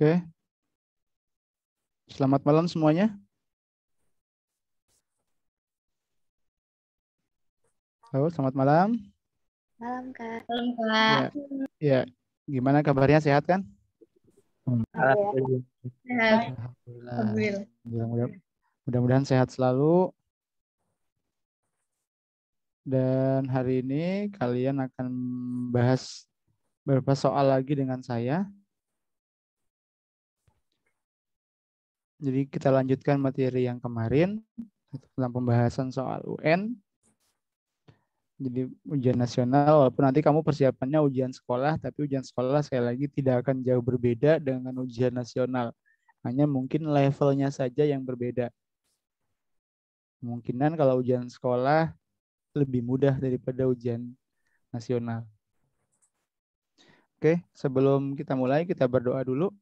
Oke. Selamat malam semuanya. Halo, selamat malam. Malam, Kak. Malam, Kak. Ya. ya. Gimana kabarnya sehat kan? Alhamdulillah. Mudah-mudahan sehat selalu. Dan hari ini kalian akan bahas beberapa soal lagi dengan saya Jadi kita lanjutkan materi yang kemarin tentang pembahasan soal UN. Jadi ujian nasional, walaupun nanti kamu persiapannya ujian sekolah, tapi ujian sekolah sekali lagi tidak akan jauh berbeda dengan ujian nasional. Hanya mungkin levelnya saja yang berbeda. Kemungkinan kalau ujian sekolah lebih mudah daripada ujian nasional. Oke, sebelum kita mulai kita berdoa dulu.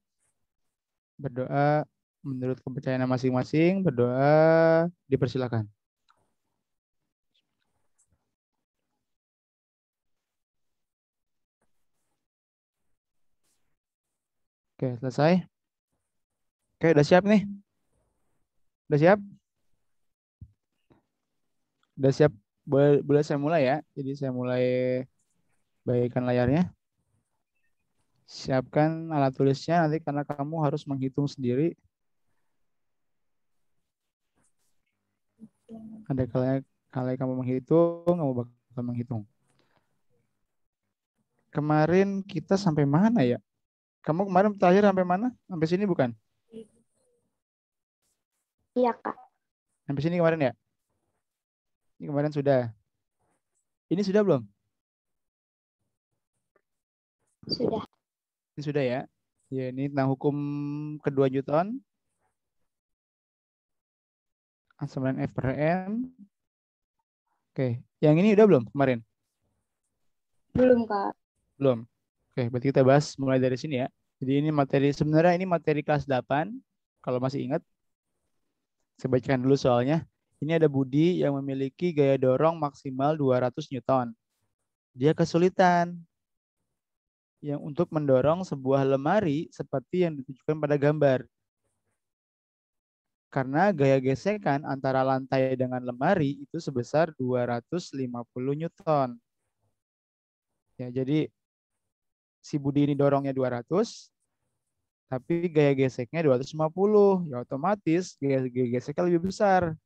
Berdoa menurut kepercayaan masing-masing berdoa dipersilakan. Oke, selesai. Oke, udah siap nih? Udah siap? Udah siap? Boleh, saya mulai ya? Jadi saya mulai baikkan layarnya. Siapkan alat tulisnya nanti karena kamu harus menghitung sendiri Ada kalanya, kalanya kamu menghitung, kamu bakal menghitung. Kemarin kita sampai mana ya? Kamu kemarin terakhir sampai mana? Sampai sini bukan? Iya, Kak. Sampai sini kemarin ya? Ini kemarin sudah. Ini sudah belum? Sudah. Ini sudah ya. Ya, ini tentang hukum kedua Newton. Asam F per M. Oke, yang ini udah belum kemarin? Belum, Kak. Belum. Oke, berarti kita bahas mulai dari sini ya. Jadi ini materi, sebenarnya ini materi kelas 8, kalau masih ingat. Saya bacakan dulu soalnya. Ini ada Budi yang memiliki gaya dorong maksimal 200 Newton. Dia kesulitan yang untuk mendorong sebuah lemari seperti yang ditunjukkan pada gambar karena gaya gesekan antara lantai dengan lemari itu sebesar 250 Newton. Ya, jadi si Budi ini dorongnya 200, tapi gaya geseknya 250. Ya otomatis gaya, gaya geseknya lebih besar.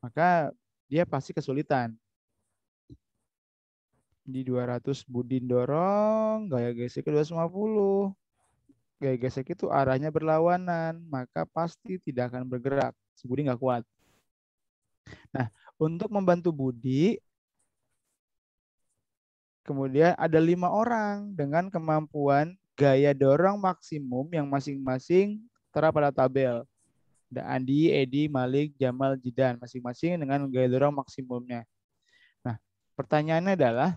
Maka dia pasti kesulitan. Di 200 Budi dorong, gaya geseknya 250 gaya gesek itu arahnya berlawanan, maka pasti tidak akan bergerak. Si Budi nggak kuat. Nah, untuk membantu Budi, kemudian ada lima orang dengan kemampuan gaya dorong maksimum yang masing-masing tera pada tabel. Ada Andi, Edi, Malik, Jamal, Jidan, masing-masing dengan gaya dorong maksimumnya. Nah, pertanyaannya adalah,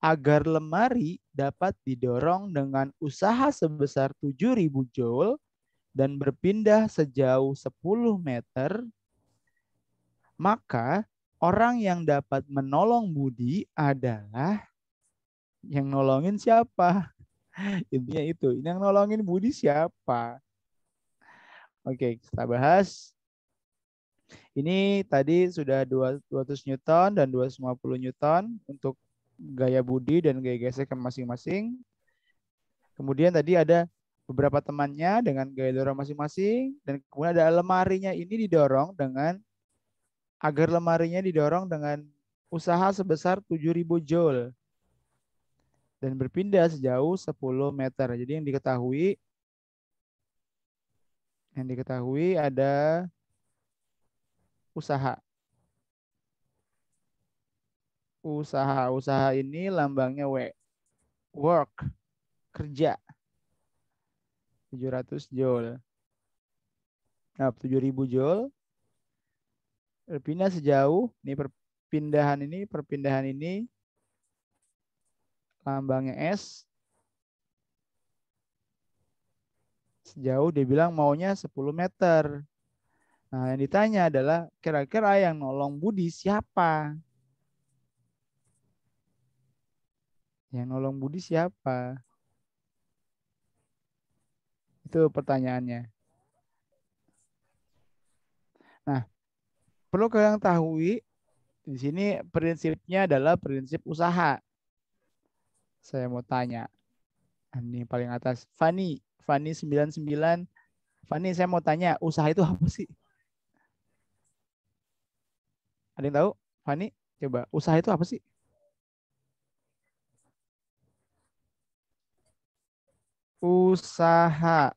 agar lemari dapat didorong dengan usaha sebesar 7.000 joule dan berpindah sejauh 10 meter, maka orang yang dapat menolong Budi adalah yang nolongin siapa? Intinya itu, yang nolongin Budi siapa? Oke, kita bahas. Ini tadi sudah 200 Newton dan 250 Newton untuk gaya budi dan gaya gesek masing-masing. Kemudian tadi ada beberapa temannya dengan gaya dorong masing-masing dan kemudian ada lemarinya ini didorong dengan agar lemarinya didorong dengan usaha sebesar 7000 joule dan berpindah sejauh 10 meter. Jadi yang diketahui yang diketahui ada usaha usaha. Usaha ini lambangnya W. Work, kerja. 700 joule. Nah, 7000 joule. Berpindah sejauh. Ini perpindahan ini, perpindahan ini. Lambangnya S. Sejauh dia bilang maunya 10 meter. Nah, yang ditanya adalah kira-kira yang nolong Budi siapa? Yang nolong Budi siapa? Itu pertanyaannya. Nah, perlu kalian tahu di sini prinsipnya adalah prinsip usaha. Saya mau tanya. Ini paling atas. Fani, Fani 99. Fani, saya mau tanya, usaha itu apa sih? Ada yang tahu? Fani, coba. Usaha itu apa sih? usaha.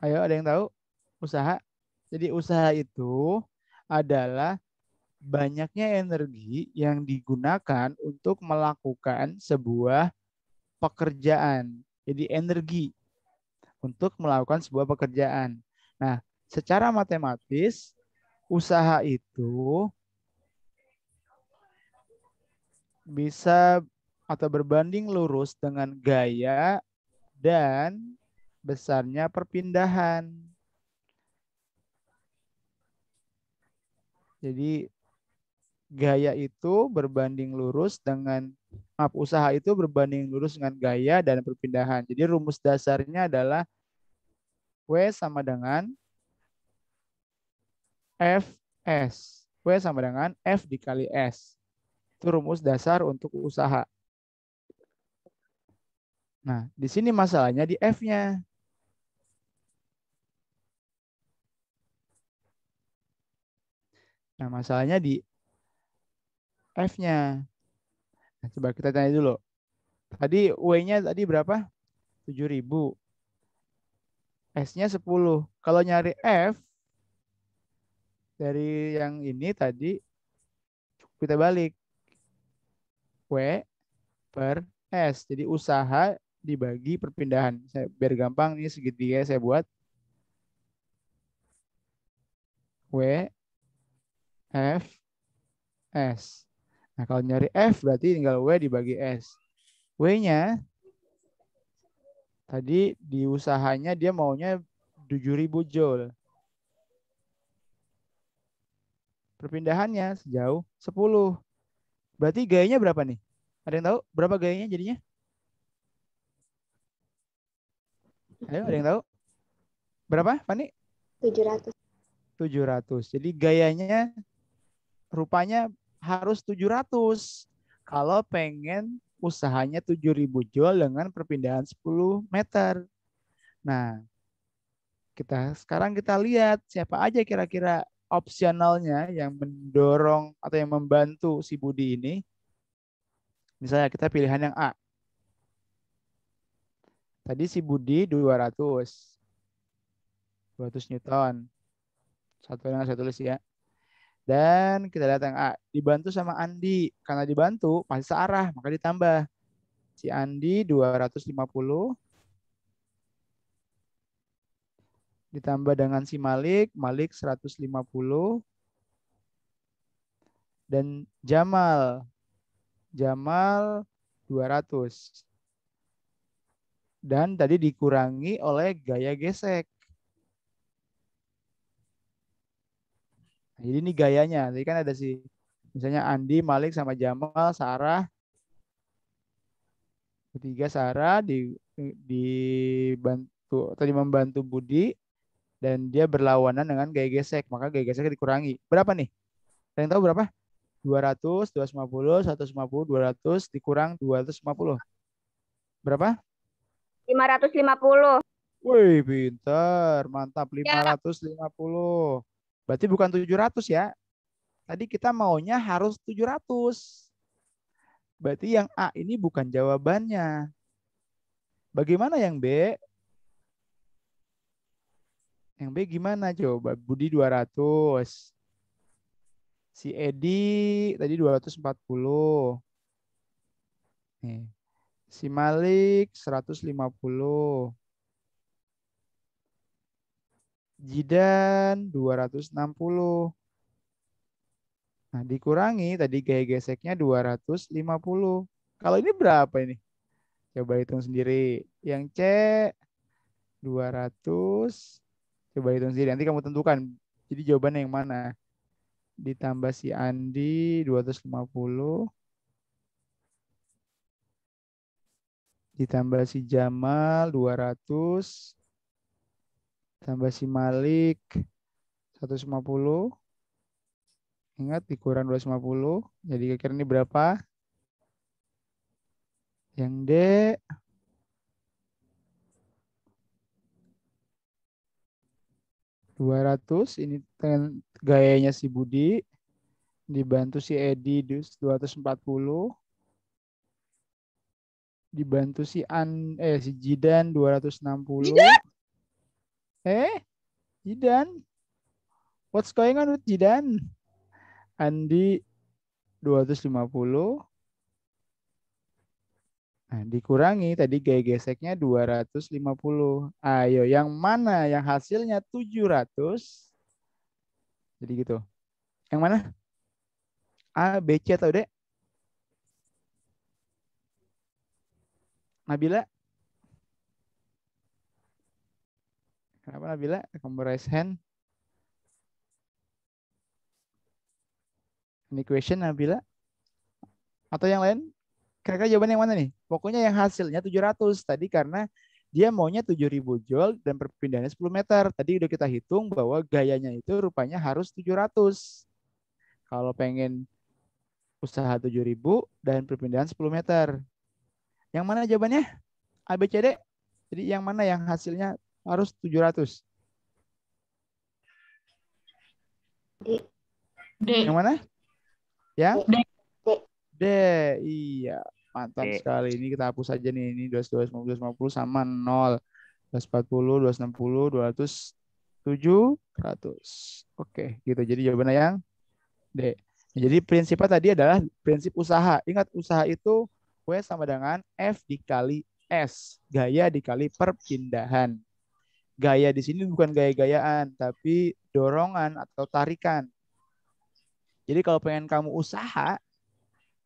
Ayo, ada yang tahu? Usaha. Jadi usaha itu adalah banyaknya energi yang digunakan untuk melakukan sebuah pekerjaan. Jadi energi untuk melakukan sebuah pekerjaan. Nah, secara matematis usaha itu bisa atau berbanding lurus dengan gaya dan besarnya perpindahan. Jadi gaya itu berbanding lurus dengan maaf usaha itu berbanding lurus dengan gaya dan perpindahan. Jadi rumus dasarnya adalah W sama dengan FS. W sama dengan F dikali S itu rumus dasar untuk usaha. Nah, di sini masalahnya di F-nya. Nah, masalahnya di F-nya. Nah, coba kita tanya dulu. Tadi W-nya tadi berapa? 7000. S-nya 10. Kalau nyari F dari yang ini tadi kita balik. W per S. Jadi usaha dibagi perpindahan. Saya, biar gampang, ini segitiga saya buat. W, F, S. Nah, kalau nyari F berarti tinggal W dibagi S. W-nya tadi di usahanya dia maunya 7000 joule. Perpindahannya sejauh 10. Berarti gayanya berapa nih? Ada yang tahu berapa gayanya jadinya? Ayo, ada yang tahu? Berapa, Fani? 700. 700. Jadi gayanya rupanya harus 700 kalau pengen usahanya 7000 jual dengan perpindahan 10 meter. Nah, kita sekarang kita lihat siapa aja kira-kira opsionalnya yang mendorong atau yang membantu si Budi ini, misalnya kita pilihan yang A. Tadi si Budi 200. 200 Newton. Satu yang saya tulis ya. Dan kita lihat yang A. Dibantu sama Andi. Karena dibantu, pasti searah. Maka ditambah. Si Andi 250. ditambah dengan si Malik, Malik 150 dan Jamal Jamal 200. Dan tadi dikurangi oleh gaya gesek. Jadi ini gayanya. tadi kan ada si misalnya Andi, Malik sama Jamal, Sarah. Ketiga Sarah di dibantu tadi membantu Budi dan dia berlawanan dengan gaya gesek, maka gaya gesek dikurangi. Berapa nih? Kalian tahu berapa? 200, 250, 150, 200 dikurang 250. Berapa? 550. Wih, pinter. Mantap, 550. Ya. Berarti bukan 700 ya. Tadi kita maunya harus 700. Berarti yang A ini bukan jawabannya. Bagaimana yang B? Yang B gimana coba? Budi 200. Si Edi tadi 240. Nih. Si Malik 150. Jidan 260. Nah, dikurangi tadi gaya geseknya 250. Kalau ini berapa ini? Coba hitung sendiri. Yang C 200 Coba hitung sendiri. Nanti kamu tentukan. Jadi jawabannya yang mana? Ditambah si Andi 250. Ditambah si Jamal 200. Tambah si Malik 150. Ingat dikurang 250. Jadi kira-kira ini berapa? Yang D 200 ini gayanya si Budi dibantu si Edi 240 dibantu si An eh si Jidan 260 Jidan? eh Jidan what's going on with Jidan Andi 250 Nah, dikurangi tadi gaya geseknya 250. Ayo, yang mana yang hasilnya 700? Jadi gitu. Yang mana? A, B, C atau D? Nabila? Kenapa Nabila? Kamu raise hand. Ini question Nabila? Atau yang lain? Kakak jawaban yang mana nih? Pokoknya yang hasilnya 700 tadi karena dia maunya 7000 joule dan perpindahannya 10 meter. Tadi udah kita hitung bahwa gayanya itu rupanya harus 700. Kalau pengen usaha 7000 dan perpindahan 10 meter. Yang mana jawabannya? ABCD. Jadi yang mana yang hasilnya harus 700? D. D. Yang mana? Yang? D. D. Iya, mantap e. sekali. Ini kita hapus aja nih. Ini 250, 250 sama 0. 240, 260, 200, 100. Oke, gitu. Jadi jawabannya yang D. Jadi prinsipnya tadi adalah prinsip usaha. Ingat usaha itu W sama dengan F dikali S. Gaya dikali perpindahan. Gaya di sini bukan gaya-gayaan, tapi dorongan atau tarikan. Jadi kalau pengen kamu usaha,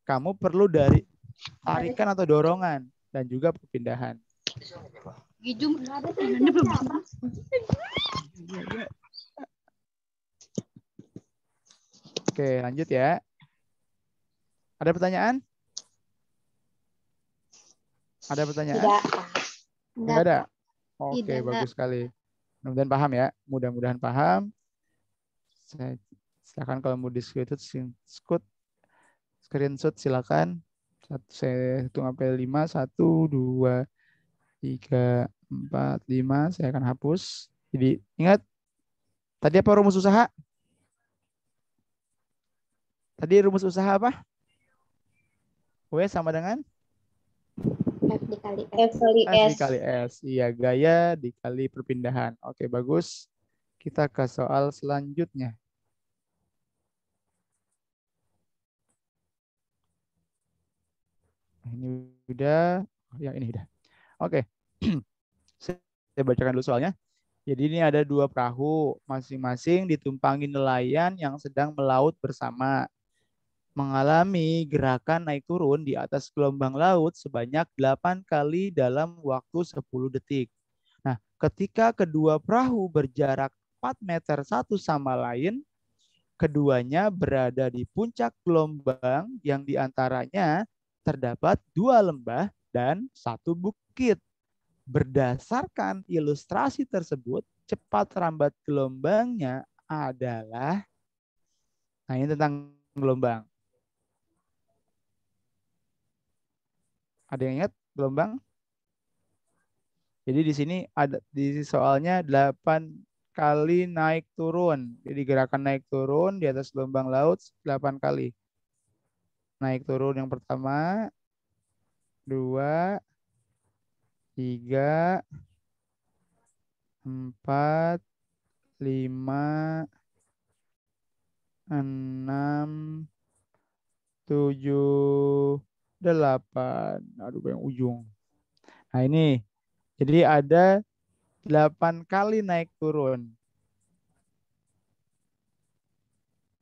kamu perlu dari tarikan atau dorongan dan juga perpindahan. Gijum. Oke, lanjut ya. Ada pertanyaan? Ada pertanyaan? Tidak. Tidak ada. Oke, Tidak. bagus sekali. Mudah-mudahan paham ya. Mudah-mudahan paham. Saya silakan kalau mau diskusi itu Screenshot silakan. Satu, saya hitung sampai 5. 1, 2, 3, 4, 5. Saya akan hapus. Jadi ingat, tadi apa rumus usaha? Tadi rumus usaha apa? W sama dengan? F dikali S. F dikali S. S dikali S. Iya, gaya dikali perpindahan. Oke, bagus. Kita ke soal selanjutnya. Ini udah, yang ini udah. Oke. Saya bacakan dulu soalnya. Jadi ini ada dua perahu, masing-masing ditumpangi nelayan yang sedang melaut bersama. Mengalami gerakan naik turun di atas gelombang laut sebanyak 8 kali dalam waktu 10 detik. Nah, ketika kedua perahu berjarak 4 meter satu sama lain, keduanya berada di puncak gelombang yang diantaranya terdapat dua lembah dan satu bukit. Berdasarkan ilustrasi tersebut, cepat rambat gelombangnya adalah nah ini tentang gelombang. Ada yang ingat gelombang? Jadi di sini ada di soalnya 8 kali naik turun. Jadi gerakan naik turun di atas gelombang laut 8 kali naik turun yang pertama, dua, tiga, empat, lima, enam, tujuh, delapan. Aduh, yang ujung. Nah ini, jadi ada delapan kali naik turun.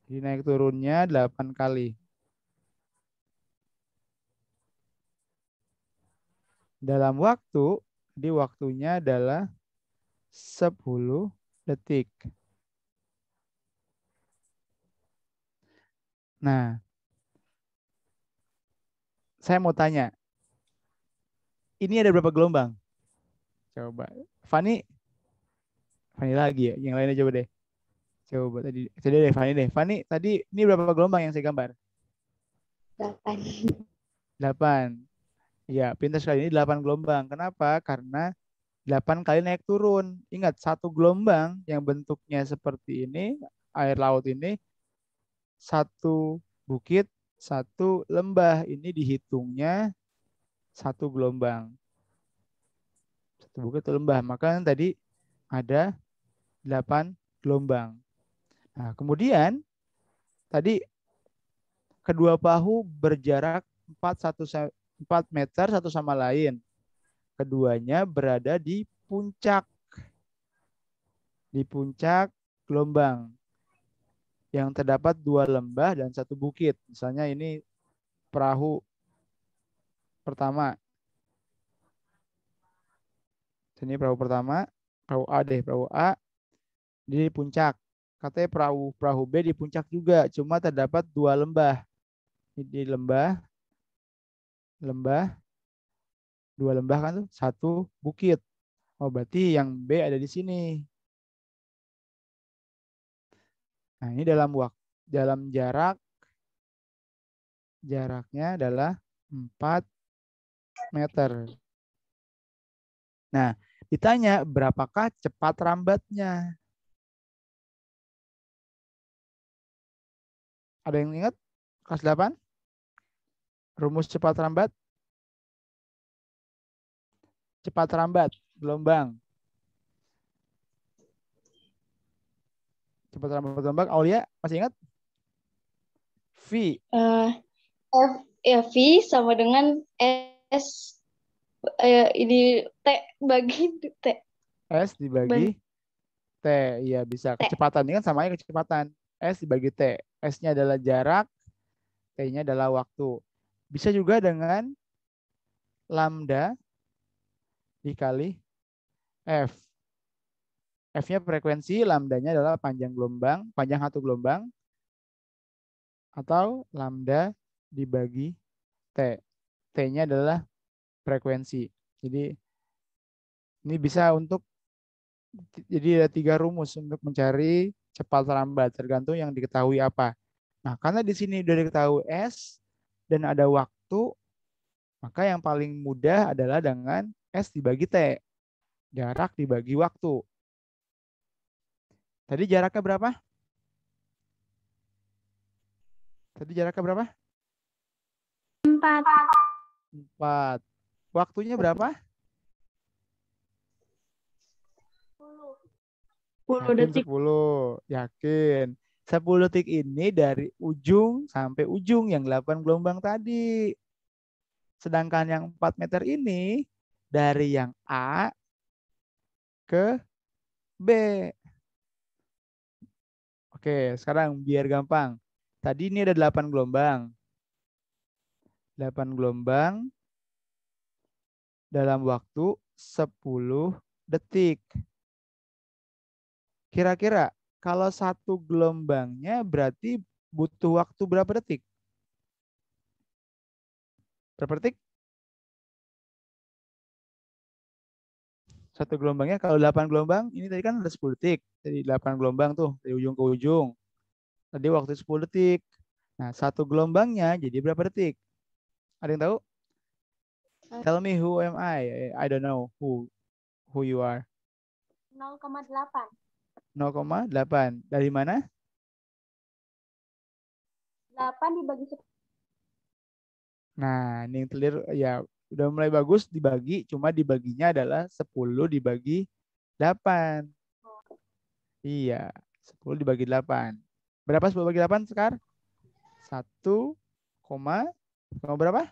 Jadi naik turunnya delapan kali. dalam waktu di waktunya adalah 10 detik. Nah, saya mau tanya, ini ada berapa gelombang? Coba, Fani, Fani lagi ya, yang lainnya coba deh. Coba tadi, tadi deh Fani deh. Fani, tadi ini berapa gelombang yang saya gambar? Delapan. 8. Ya, pintas kali ini 8 gelombang. Kenapa? Karena 8 kali naik turun. Ingat, satu gelombang yang bentuknya seperti ini, air laut ini, satu bukit, satu lembah. Ini dihitungnya satu gelombang. Satu bukit, satu lembah. Maka tadi ada 8 gelombang. Nah, kemudian tadi kedua bahu berjarak 41 4 meter satu sama lain. Keduanya berada di puncak. Di puncak gelombang. Yang terdapat dua lembah dan satu bukit. Misalnya ini perahu pertama. Ini perahu pertama. Perahu A deh, perahu A. Di puncak katanya perahu perahu B di puncak juga, cuma terdapat dua lembah. Di lembah lembah, dua lembah kan tuh, satu bukit. Oh, berarti yang B ada di sini. Nah, ini dalam waktu dalam jarak jaraknya adalah 4 meter. Nah, ditanya berapakah cepat rambatnya? Ada yang ingat? Kelas 8? Rumus cepat rambat? Cepat rambat, gelombang. Cepat rambat gelombang, Aulia masih ingat? V. Uh, F, ya, V sama dengan S eh, ini T bagi T. S dibagi T. Iya bisa. Kecepatan ini kan samanya kecepatan. S dibagi T. S-nya adalah jarak, T-nya adalah waktu. Bisa juga dengan lambda dikali F. F-nya frekuensi, lambdanya adalah panjang gelombang, panjang satu gelombang, atau lambda dibagi T. T-nya adalah frekuensi. Jadi ini bisa untuk, jadi ada tiga rumus untuk mencari cepat lambat, tergantung yang diketahui apa. Nah, karena di sini sudah diketahui S, dan ada waktu, maka yang paling mudah adalah dengan S dibagi T. Jarak dibagi waktu. Tadi jaraknya berapa? Tadi jaraknya berapa? Empat. Empat. Waktunya berapa? Sepuluh. Sepuluh detik. Sepuluh. Yakin. 10 detik ini dari ujung sampai ujung yang 8 gelombang tadi. Sedangkan yang 4 meter ini dari yang A ke B. Oke, sekarang biar gampang. Tadi ini ada 8 gelombang. 8 gelombang dalam waktu 10 detik. Kira-kira kalau satu gelombangnya berarti butuh waktu berapa detik? Berapa detik? Satu gelombangnya kalau delapan gelombang, ini tadi kan ada sepuluh detik. Jadi delapan gelombang tuh dari ujung ke ujung. Tadi waktu sepuluh detik. Nah, satu gelombangnya jadi berapa detik? Ada yang tahu? Eh. Tell me who am I? I don't know who who you are. 0,8. Dari mana? 8 dibagi 10. Nah, ini yang clear ya udah mulai bagus dibagi, cuma dibaginya adalah 10 dibagi 8. Oh. Iya, 10 dibagi 8. Berapa 10 bagi 8, Sekar? 1, koma, koma berapa?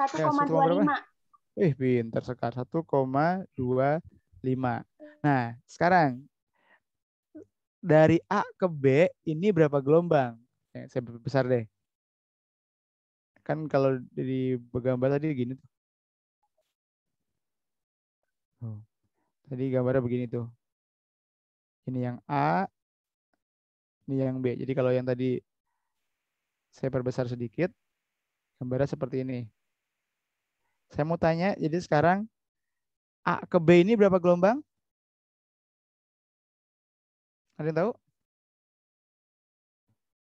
1,25. Ya, Wih, pinter sekali. 1,25. Nah, sekarang dari A ke B ini berapa gelombang? Eh, saya besar deh. Kan kalau di gambar tadi gini tuh. Tadi gambarnya begini tuh. Ini yang A, ini yang B. Jadi kalau yang tadi saya perbesar sedikit, gambarnya seperti ini. Saya mau tanya, jadi sekarang A ke B ini berapa gelombang? Ada yang tahu?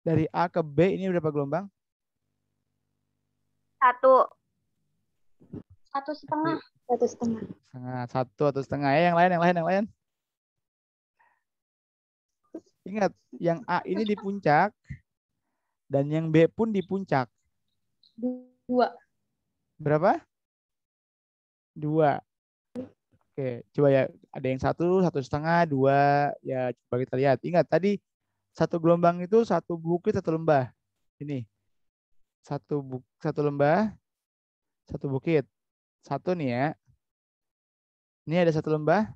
Dari A ke B ini berapa gelombang? Satu. Satu setengah. Satu setengah. Satu atau setengah. Ya, yang lain, yang lain, yang lain. Ingat, yang A ini di puncak dan yang B pun di puncak. Dua. Berapa? dua. Oke, coba ya ada yang satu, satu setengah, dua. Ya coba kita lihat. Ingat tadi satu gelombang itu satu bukit satu lembah. Ini satu bu satu lembah, satu bukit. Satu nih ya. Ini ada satu lembah.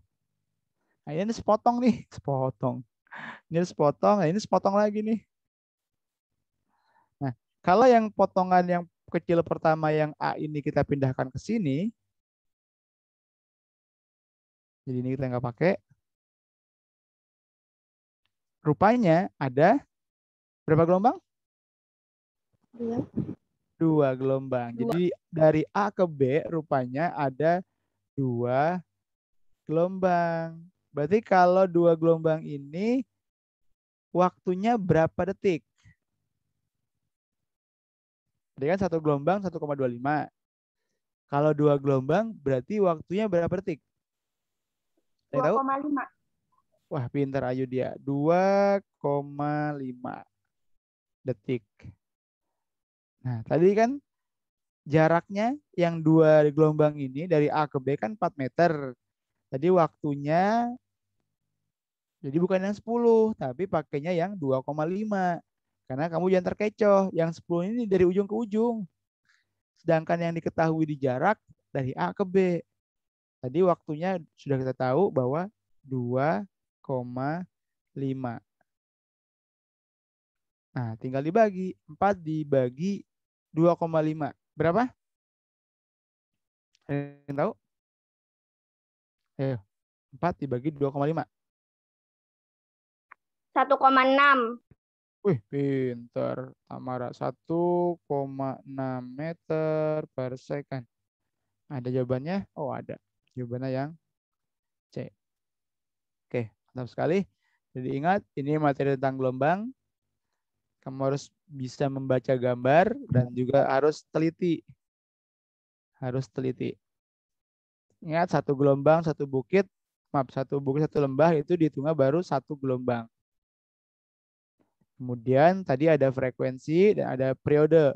Nah, ini sepotong nih, sepotong. Ini sepotong, nah ini sepotong lagi nih. Nah, kalau yang potongan yang kecil pertama yang A ini kita pindahkan ke sini, jadi ini kita nggak pakai. Rupanya ada berapa gelombang? Dua. Iya. Dua gelombang. Dua. Jadi dari A ke B rupanya ada dua gelombang. Berarti kalau dua gelombang ini waktunya berapa detik? Tadi kan satu gelombang 1,25. Kalau dua gelombang berarti waktunya berapa detik? Tahu? 2,5. Wah, pintar Ayu dia. 2,5 detik. Nah, tadi kan jaraknya yang dua gelombang ini dari A ke B kan 4 meter. Tadi waktunya jadi bukan yang 10, tapi pakainya yang 2,5. Karena kamu jangan terkecoh. Yang 10 ini dari ujung ke ujung. Sedangkan yang diketahui di jarak dari A ke B. Tadi waktunya sudah kita tahu bahwa 2,5. Nah, tinggal dibagi. 4 dibagi 2,5. Berapa? Ada yang tahu? Ayo. 4 dibagi 2,5. 1,6. Wih, pinter Tamara. 1,6 meter per second. Ada jawabannya? Oh, ada. Jawabannya yang C. Oke, mantap sekali. Jadi ingat, ini materi tentang gelombang. Kamu harus bisa membaca gambar dan juga harus teliti. Harus teliti. Ingat, satu gelombang, satu bukit, maaf, satu bukit, satu lembah itu dihitungnya baru satu gelombang. Kemudian tadi ada frekuensi dan ada periode.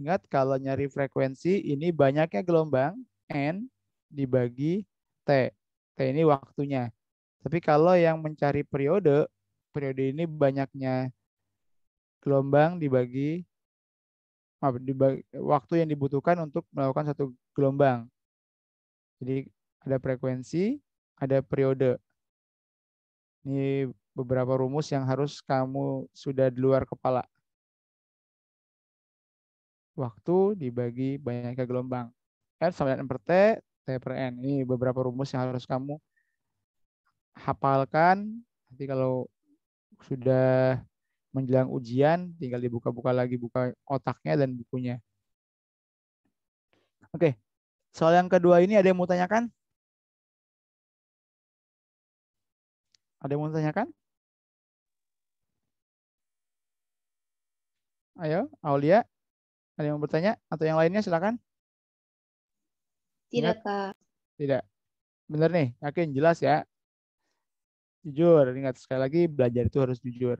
Ingat kalau nyari frekuensi ini banyaknya gelombang N dibagi T. T ini waktunya. Tapi kalau yang mencari periode, periode ini banyaknya gelombang dibagi, maaf, dibagi waktu yang dibutuhkan untuk melakukan satu gelombang. Jadi ada frekuensi, ada periode. Ini beberapa rumus yang harus kamu sudah di luar kepala. Waktu dibagi banyaknya gelombang. F sama dengan T, T Ini beberapa rumus yang harus kamu hafalkan. Nanti kalau sudah menjelang ujian, tinggal dibuka-buka lagi buka otaknya dan bukunya. Oke, soal yang kedua ini ada yang mau tanyakan? Ada yang mau tanyakan? Ayo, Aulia. Ada yang mau bertanya? Atau yang lainnya silakan. Tidak, Kak. Tidak. Benar nih, yakin jelas ya. Jujur, ingat sekali lagi belajar itu harus jujur.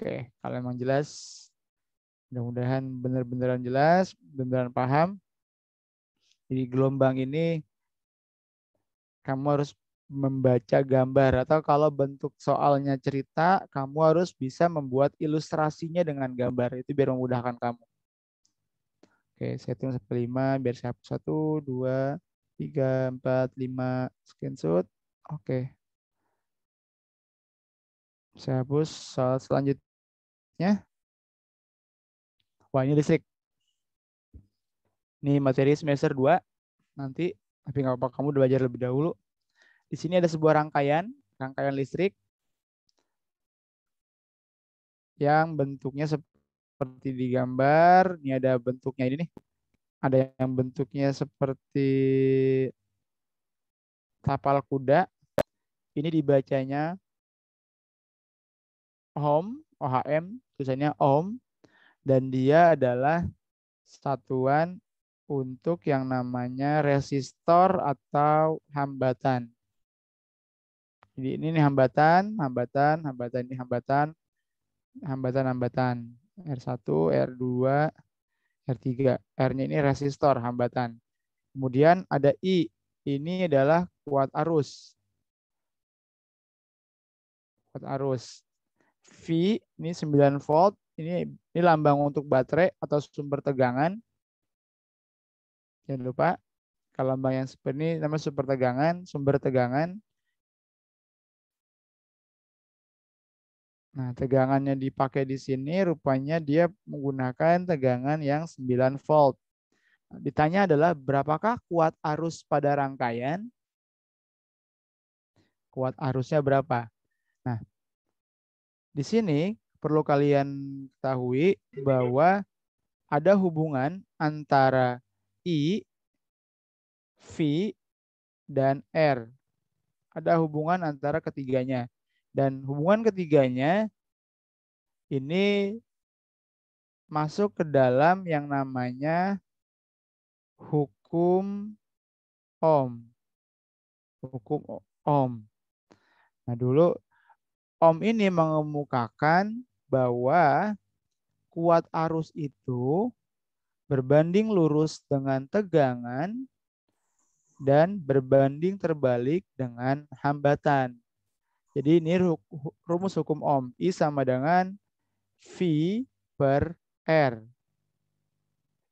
Oke, kalau emang jelas, mudah-mudahan benar-beneran jelas, benar beneran paham. Jadi gelombang ini kamu harus membaca gambar atau kalau bentuk soalnya cerita, kamu harus bisa membuat ilustrasinya dengan gambar. Itu biar memudahkan kamu. Oke, setting sampai 5 biar saya hapus 1 2 3 4 5 screenshot. Oke. Saya hapus soal selanjutnya. Wah, ini listrik. Ini materi semester dua nanti tapi nggak apa-apa kamu belajar lebih dahulu. Di sini ada sebuah rangkaian, rangkaian listrik yang bentuknya seperti di gambar. Ini ada bentuknya ini nih. Ada yang bentuknya seperti tapal kuda. Ini dibacanya OHM, OHM, tulisannya OHM. Dan dia adalah satuan untuk yang namanya resistor atau hambatan. Jadi ini, ini hambatan, hambatan, hambatan, ini hambatan, hambatan, hambatan. R1, R2, R3. R-nya ini resistor, hambatan. Kemudian ada I. Ini adalah kuat arus. Kuat arus. V ini 9 volt. Ini ini lambang untuk baterai atau sumber tegangan. Jangan lupa kalau lambang yang seperti ini namanya sumber tegangan, sumber tegangan. Nah, tegangannya dipakai di sini rupanya dia menggunakan tegangan yang 9 volt. Nah, ditanya adalah berapakah kuat arus pada rangkaian? Kuat arusnya berapa? Nah, di sini perlu kalian ketahui bahwa ada hubungan antara I, V, dan R. Ada hubungan antara ketiganya dan hubungan ketiganya ini masuk ke dalam yang namanya hukum Om. Hukum Om. Nah dulu Om ini mengemukakan bahwa kuat arus itu berbanding lurus dengan tegangan dan berbanding terbalik dengan hambatan. Jadi ini rumus hukum Ohm. I sama dengan V per R.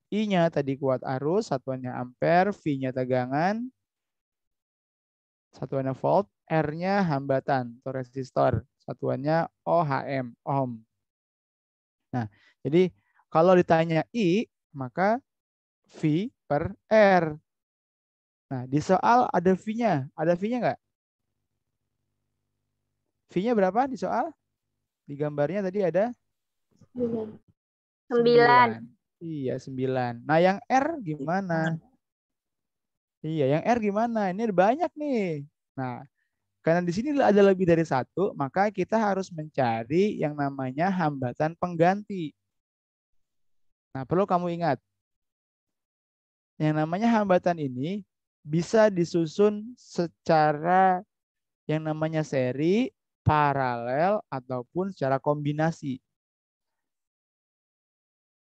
I-nya tadi kuat arus, satuannya ampere, V-nya tegangan, satuannya volt, R-nya hambatan atau resistor, satuannya OHM, ohm. Nah, jadi kalau ditanya I, maka V per R. Nah, di soal ada V-nya. Ada V-nya nggak? V-nya berapa di soal? Di gambarnya tadi ada? Sembilan. Iya, sembilan. Nah, yang R gimana? Iya, yang R gimana? Ini ada banyak nih. Nah, karena di sini ada lebih dari satu, maka kita harus mencari yang namanya hambatan pengganti. Nah, perlu kamu ingat. Yang namanya hambatan ini bisa disusun secara yang namanya seri paralel ataupun secara kombinasi.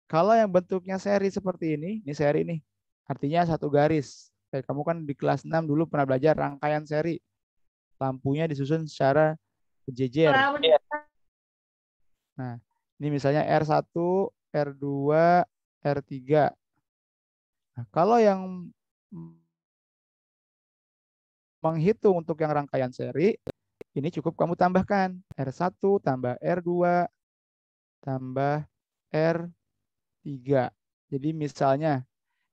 Kalau yang bentuknya seri seperti ini, ini seri nih, artinya satu garis. Kayak eh, kamu kan di kelas 6 dulu pernah belajar rangkaian seri. Lampunya disusun secara berjejer. Nah, ini misalnya R1, R2, R3. Nah, kalau yang menghitung untuk yang rangkaian seri, ini cukup kamu tambahkan. R1 tambah R2 tambah R3. Jadi misalnya,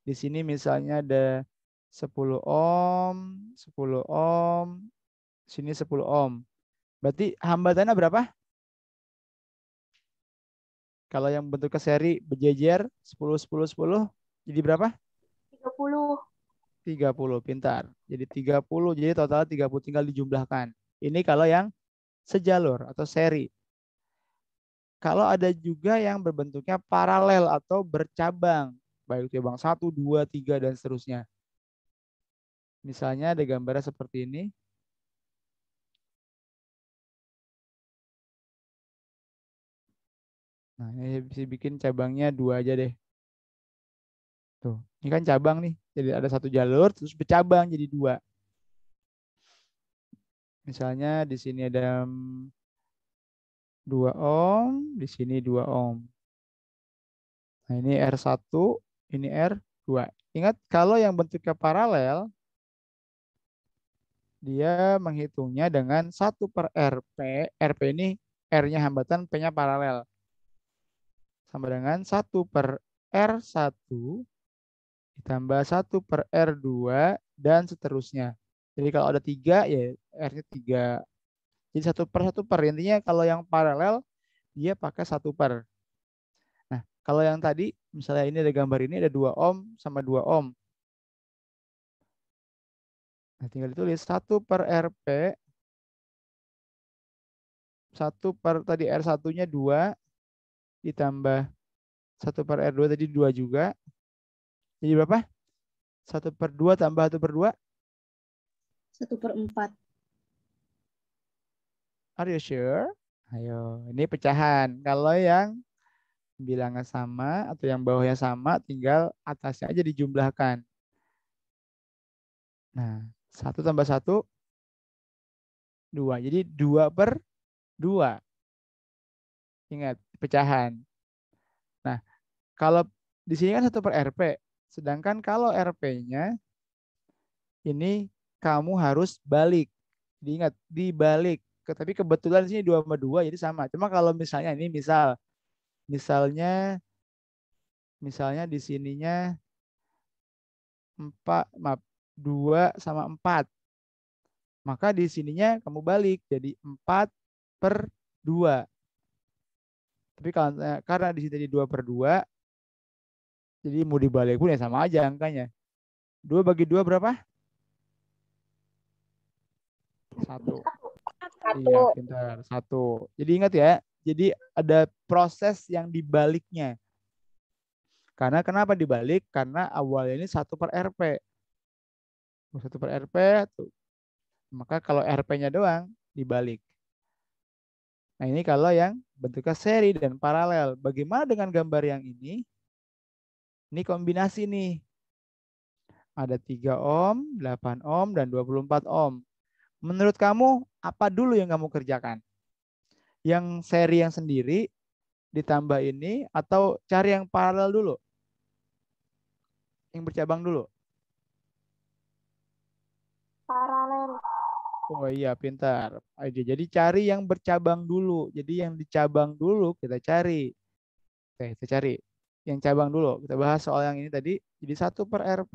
di sini misalnya ada 10 ohm, 10 ohm, sini 10 ohm. Berarti hambatannya berapa? Kalau yang bentuknya seri berjejer 10 10 10 jadi berapa? 30. 30 pintar. Jadi 30 jadi total 30 tinggal dijumlahkan. Ini kalau yang sejalur atau seri. Kalau ada juga yang berbentuknya paralel atau bercabang, baik itu cabang 1, 2, 3, dan seterusnya. Misalnya ada gambarnya seperti ini. Nah, ini bisa bikin cabangnya dua aja deh. Tuh, ini kan cabang nih. Jadi ada satu jalur, terus bercabang jadi dua. Misalnya di sini ada 2 ohm, di sini 2 ohm. Nah, ini R1, ini R2. Ingat kalau yang bentuknya paralel, dia menghitungnya dengan 1 per RP. RP ini R-nya hambatan, P-nya paralel. Sama dengan 1 per R1 ditambah 1 per R2 dan seterusnya. Jadi kalau ada tiga ya R-nya tiga. Jadi satu per satu per. Intinya kalau yang paralel dia pakai satu per. Nah kalau yang tadi misalnya ini ada gambar ini ada dua ohm sama dua ohm. Nah, tinggal ditulis satu per RP. satu per tadi R1-nya dua. ditambah satu per R2 tadi dua juga. Jadi berapa? Satu per dua tambah satu per dua satu per empat. Are you sure? Ayo, ini pecahan. Kalau yang bilangan sama atau yang bawahnya sama, tinggal atasnya aja dijumlahkan. Nah, satu tambah satu, dua. Jadi dua per dua. Ingat, pecahan. Nah, kalau di sini kan satu per RP. Sedangkan kalau RP-nya ini kamu harus balik. Diingat, dibalik. Tapi kebetulan sini dua sama dua jadi sama. Cuma kalau misalnya ini misal, misalnya, misalnya di sininya empat, maaf, dua sama empat. Maka di sininya kamu balik jadi empat per dua. Tapi kalau eh, karena di sini tadi dua per dua, jadi mau dibalik pun ya sama aja angkanya. Dua bagi dua berapa? Satu. Satu. Iya, Satu. Jadi ingat ya, jadi ada proses yang dibaliknya. Karena kenapa dibalik? Karena awalnya ini satu per RP. Satu per RP, tuh. maka kalau RP-nya doang dibalik. Nah ini kalau yang bentuknya seri dan paralel. Bagaimana dengan gambar yang ini? Ini kombinasi nih. Ada 3 ohm, 8 ohm, dan 24 ohm. Menurut kamu apa dulu yang kamu kerjakan? Yang seri yang sendiri ditambah ini atau cari yang paralel dulu? Yang bercabang dulu? Paralel. Oh iya, pintar. Aja. Jadi cari yang bercabang dulu. Jadi yang dicabang dulu kita cari. Oke, kita cari yang cabang dulu. Kita bahas soal yang ini tadi. Jadi satu per RP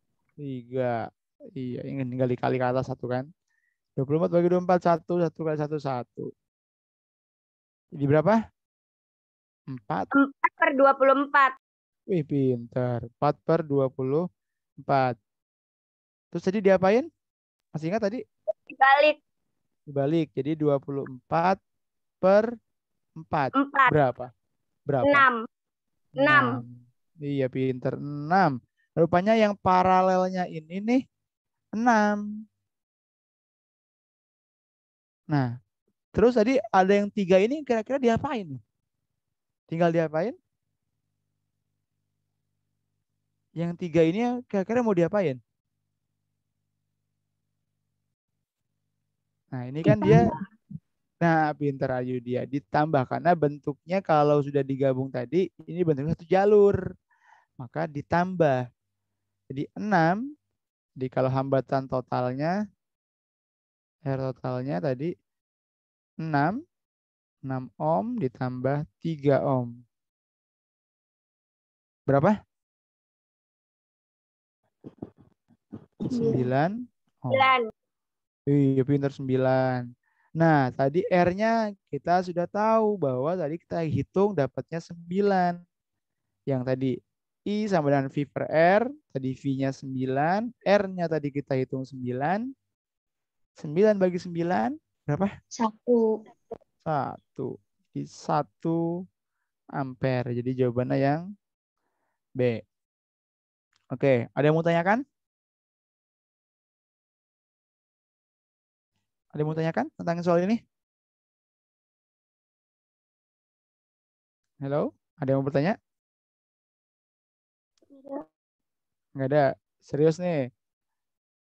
tiga iya ingin tinggal dikali ke atas satu kan dua puluh 24 bagi empat satu satu kali satu satu jadi berapa 4 4 per empat wih pinter empat per dua puluh empat terus tadi diapain masih ingat tadi dibalik dibalik jadi dua puluh empat per empat 4. berapa berapa enam enam iya pinter enam Rupanya yang paralelnya ini nih 6. Nah, terus tadi ada yang tiga ini kira-kira diapain? Tinggal diapain? Yang tiga ini kira-kira mau diapain? Nah, ini kan dia Nah, pinter Ayu dia ditambah karena bentuknya kalau sudah digabung tadi ini bentuknya satu jalur. Maka ditambah. Jadi 6 di kalau hambatan totalnya R totalnya tadi 6 6 ohm ditambah 3 ohm. Berapa? 9 ohm. 9. Iya, pinter 9. Nah, tadi R-nya kita sudah tahu bahwa tadi kita hitung dapatnya 9. Yang tadi I sama dengan V per R. Tadi V-nya 9. R-nya tadi kita hitung 9. 9 bagi 9 berapa? 1. 1. Di 1 ampere. Jadi jawabannya yang B. Oke, ada yang mau tanyakan? Ada yang mau tanyakan tentang soal ini? Halo, ada yang mau bertanya? Enggak ada. Serius nih.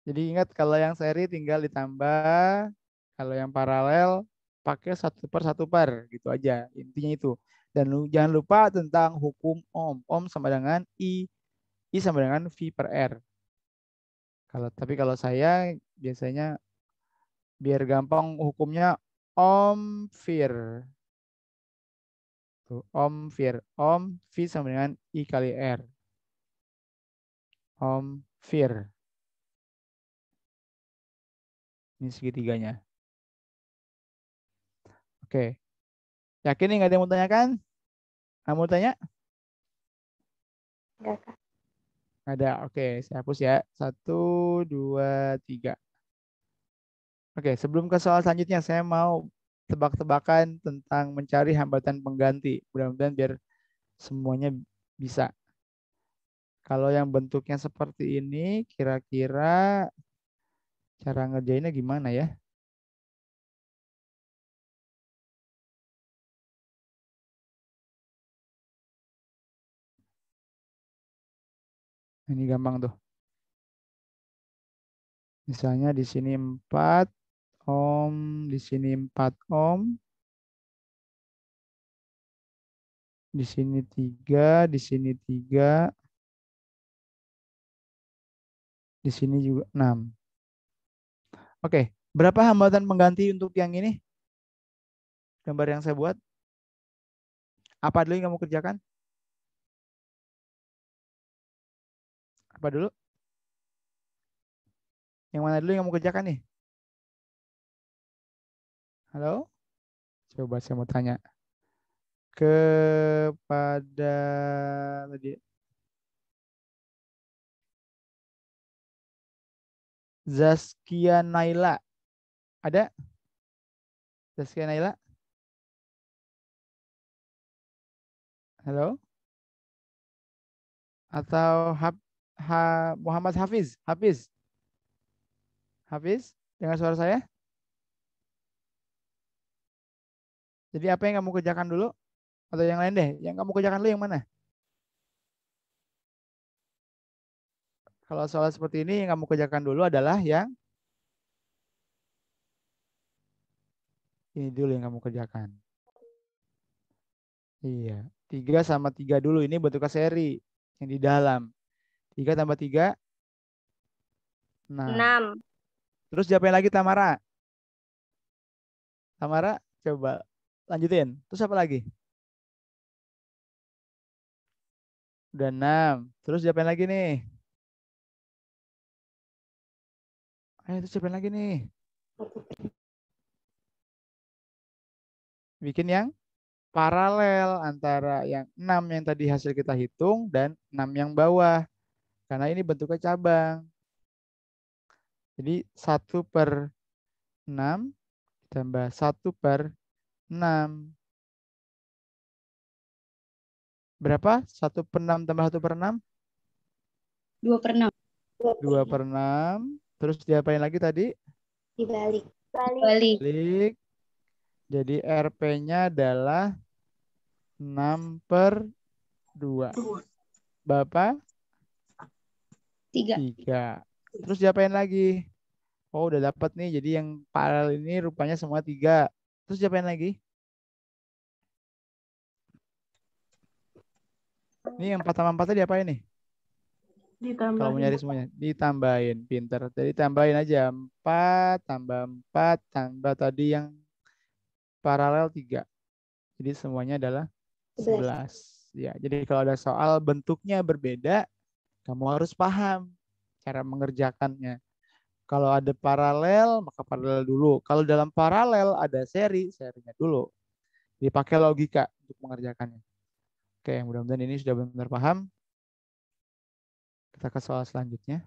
Jadi ingat kalau yang seri tinggal ditambah, kalau yang paralel pakai satu per satu per gitu aja intinya itu. Dan lu, jangan lupa tentang hukum ohm. Ohm sama dengan I, I sama dengan V per R. Kalau tapi kalau saya biasanya biar gampang hukumnya ohm vir. ohm vir. Ohm V sama dengan I kali R. Om Fir. Ini segitiganya. Oke. Yakin nih nggak ada yang mau tanyakan? Kamu tanya? Nggak, Kak. Ada, oke. Saya hapus ya. Satu, dua, tiga. Oke, sebelum ke soal selanjutnya, saya mau tebak-tebakan tentang mencari hambatan pengganti. Mudah-mudahan biar semuanya bisa. Kalau yang bentuknya seperti ini, kira-kira cara ngerjainnya gimana ya? Ini gampang tuh. Misalnya di sini 4 ohm, di sini 4 ohm, di sini 3, di sini 3, di sini juga 6. Oke, berapa hambatan pengganti untuk yang ini? Gambar yang saya buat. Apa dulu yang kamu kerjakan? Apa dulu? Yang mana dulu yang kamu kerjakan nih? Halo? Coba saya mau tanya kepada tadi Zaskia Naila. Ada? Zaskia Naila? Halo? Atau ha ha, Muhammad Hafiz? Hafiz? Hafiz? Dengar suara saya? Jadi apa yang kamu kerjakan dulu? Atau yang lain deh? Yang kamu kerjakan dulu yang mana? Kalau soal seperti ini yang kamu kerjakan dulu adalah yang ini dulu yang kamu kerjakan. Iya, tiga sama tiga dulu ini bentuknya seri yang di dalam. tiga tambah tiga. Enam. Terus siapa lagi Tamara? Tamara coba lanjutin. Terus apa lagi? Udah enam. Terus siapa lagi nih? Eh, itu siapa lagi nih? Bikin yang paralel antara yang 6 yang tadi hasil kita hitung dan 6 yang bawah. Karena ini bentuknya cabang. Jadi 1 per 6 ditambah 1 per 6. Berapa? 1 per 6 tambah 1 per 6? 2 per 6? 2 per 6. 2 per 6 Terus diapain lagi tadi? Dibalik. Balik. Balik. Balik. Jadi RP-nya adalah 6 per 2. Bapak? 3. 3. Terus diapain lagi? Oh, udah dapat nih. Jadi yang paralel ini rupanya semua 3. Terus diapain lagi? Ini yang 4 sama 4 diapain nih? Ditambahin. mau nyari semuanya. Ditambahin, pinter. Jadi tambahin aja. 4, tambah 4, tambah tadi yang paralel 3. Jadi semuanya adalah 11. 11. Ya, jadi kalau ada soal bentuknya berbeda, kamu harus paham cara mengerjakannya. Kalau ada paralel, maka paralel dulu. Kalau dalam paralel ada seri, serinya dulu. Dipakai logika untuk mengerjakannya. Oke, mudah-mudahan ini sudah benar-benar paham. Kita ke soal selanjutnya.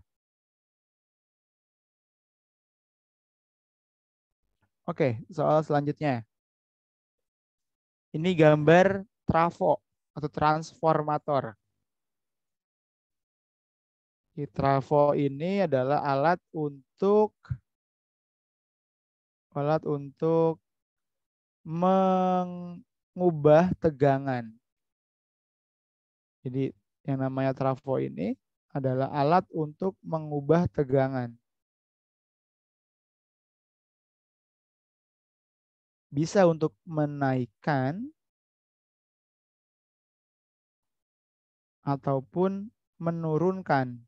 Oke, soal selanjutnya. Ini gambar trafo atau transformator. Trafo ini adalah alat untuk alat untuk mengubah tegangan. Jadi yang namanya trafo ini adalah alat untuk mengubah tegangan. Bisa untuk menaikkan ataupun menurunkan.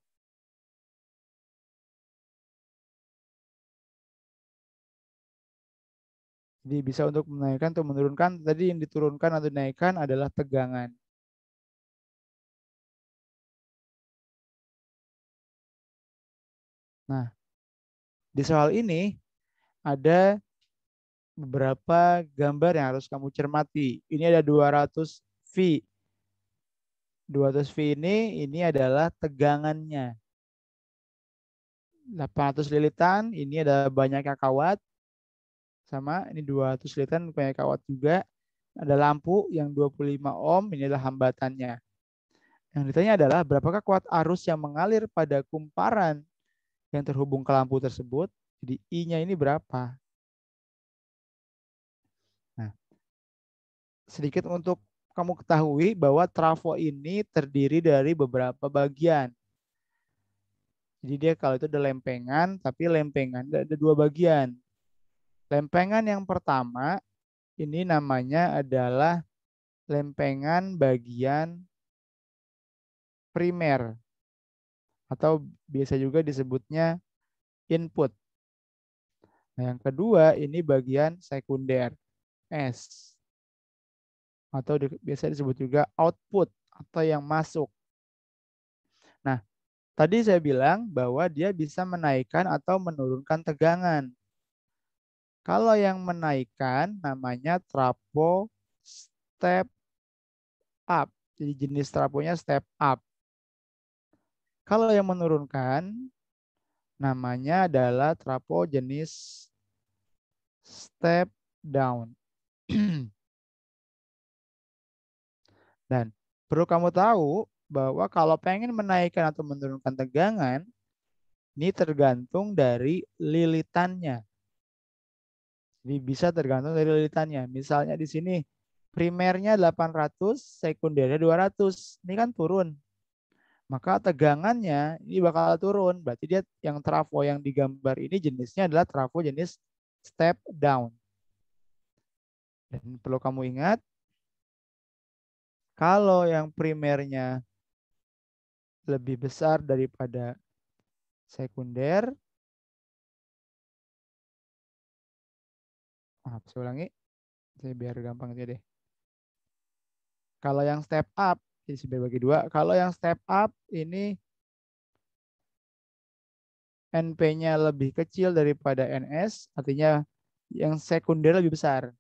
Jadi bisa untuk menaikkan atau menurunkan. Tadi yang diturunkan atau dinaikkan adalah tegangan. Nah, di soal ini ada beberapa gambar yang harus kamu cermati. Ini ada 200 V. 200 V ini ini adalah tegangannya. 800 lilitan ini ada banyaknya kawat. Sama ini 200 lilitan banyak kawat juga. Ada lampu yang 25 ohm, ini adalah hambatannya. Yang ditanya adalah berapakah kuat arus yang mengalir pada kumparan yang terhubung ke lampu tersebut. Jadi I-nya ini berapa? Nah, sedikit untuk kamu ketahui bahwa trafo ini terdiri dari beberapa bagian. Jadi dia kalau itu ada lempengan, tapi lempengan ada dua bagian. Lempengan yang pertama ini namanya adalah lempengan bagian primer atau biasa juga disebutnya input. Nah, yang kedua ini bagian sekunder S atau di, biasa disebut juga output atau yang masuk. Nah, tadi saya bilang bahwa dia bisa menaikkan atau menurunkan tegangan. Kalau yang menaikkan namanya trapo step up. Jadi jenis traponya step up. Kalau yang menurunkan namanya adalah trapo jenis step down. Dan perlu kamu tahu bahwa kalau pengen menaikkan atau menurunkan tegangan, ini tergantung dari lilitannya. Ini bisa tergantung dari lilitannya. Misalnya di sini primernya 800, sekundernya 200. Ini kan turun maka tegangannya ini bakal turun. Berarti dia yang trafo yang digambar ini jenisnya adalah trafo jenis step down. Dan perlu kamu ingat, kalau yang primernya lebih besar daripada sekunder, maaf saya ulangi, saya biar gampang aja deh. Kalau yang step up jadi 9 bagi dua. Kalau yang step up ini NP-nya lebih kecil daripada NS, artinya yang sekunder lebih besar.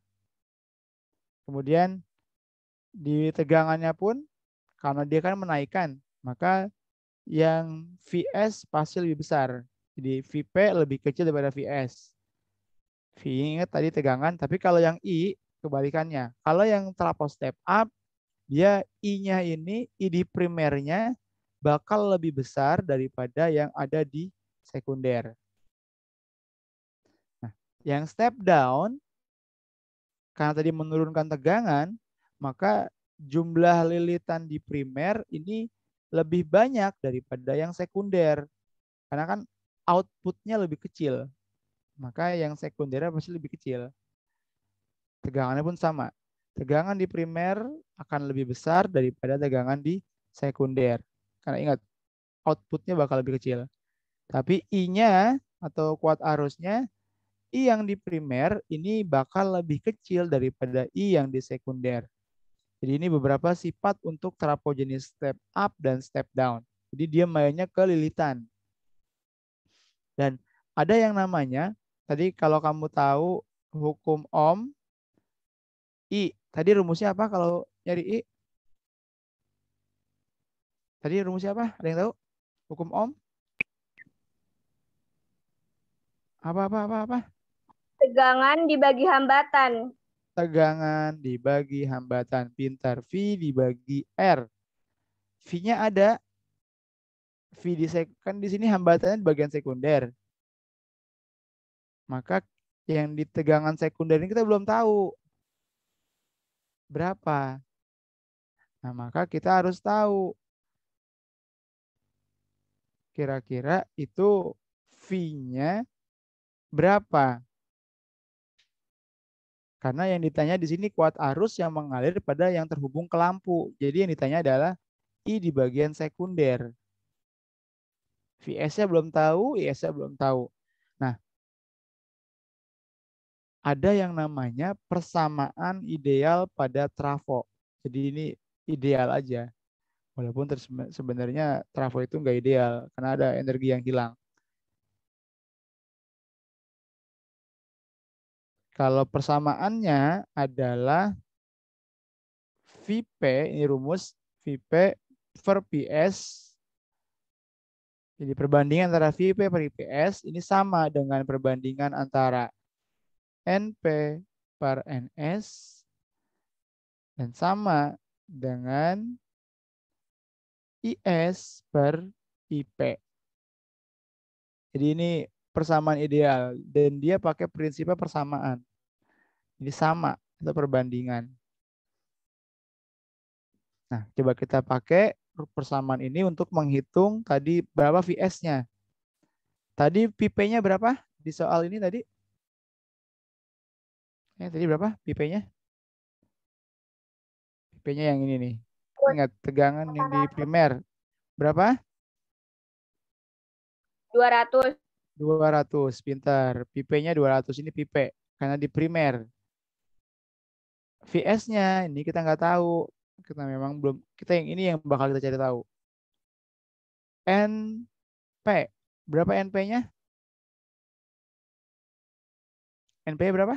Kemudian di tegangannya pun karena dia kan menaikkan, maka yang VS pasti lebih besar. Jadi VP lebih kecil daripada VS. V ingat tadi tegangan, tapi kalau yang I kebalikannya. Kalau yang trapo step up, dia I-nya ini, ID primernya bakal lebih besar daripada yang ada di sekunder. Nah, yang step down, karena tadi menurunkan tegangan, maka jumlah lilitan di primer ini lebih banyak daripada yang sekunder. Karena kan outputnya lebih kecil. Maka yang sekunder pasti lebih kecil. Tegangannya pun sama. Tegangan di primer akan lebih besar daripada tegangan di sekunder. Karena ingat, outputnya bakal lebih kecil. Tapi I-nya atau kuat arusnya, I yang di primer ini bakal lebih kecil daripada I yang di sekunder. Jadi ini beberapa sifat untuk terapogenis step up dan step down. Jadi dia mainnya kelilitan. Dan ada yang namanya, tadi kalau kamu tahu hukum Ohm, I. Tadi rumusnya apa kalau nyari I? Tadi rumusnya apa? Ada yang tahu? Hukum Ohm? Apa, apa, apa, apa? Tegangan dibagi hambatan. Tegangan dibagi hambatan. Pintar. V dibagi R. V-nya ada. V di kan di sini hambatannya di bagian sekunder. Maka yang di tegangan sekunder ini kita belum tahu berapa. Nah, maka kita harus tahu kira-kira itu v nya berapa. Karena yang ditanya di sini kuat arus yang mengalir pada yang terhubung ke lampu. Jadi yang ditanya adalah I di bagian sekunder. VS-nya belum tahu, IS-nya belum tahu. Nah, ada yang namanya persamaan ideal pada trafo. Jadi ini ideal aja. Walaupun sebenarnya trafo itu nggak ideal karena ada energi yang hilang. Kalau persamaannya adalah VP, ini rumus VP per PS. Jadi perbandingan antara VP per PS ini sama dengan perbandingan antara NP per NS dan sama dengan IS per IP. Jadi ini persamaan ideal dan dia pakai prinsipnya persamaan. Ini sama atau perbandingan. Nah, coba kita pakai persamaan ini untuk menghitung tadi berapa VS-nya. Tadi PP-nya berapa di soal ini tadi? Ya, tadi berapa Pipenya? Pipenya yang ini nih. Ingat, tegangan yang di primer. Berapa? 200. 200, pintar. Pipenya nya 200, ini pipet Karena di primer. VS-nya, ini kita nggak tahu. Kita memang belum, kita yang ini yang bakal kita cari tahu. NP. Berapa NP-nya? NP berapa?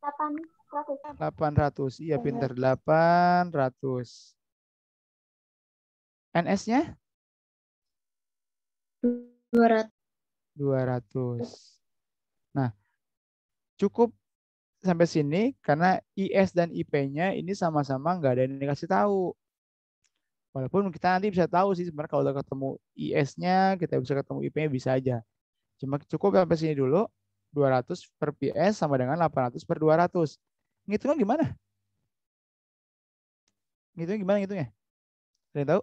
800. 800. Iya, iya, pinter. 800. NS-nya? 200. 200. Nah, cukup sampai sini karena IS dan IP-nya ini sama-sama nggak ada yang dikasih tahu. Walaupun kita nanti bisa tahu sih sebenarnya kalau udah ketemu IS-nya, kita bisa ketemu IP-nya bisa aja. Cuma cukup sampai sini dulu. 200 per PS sama dengan 800 per 200. Ngitungnya gimana? Ngitungnya gimana ngitungnya? Ada yang tahu?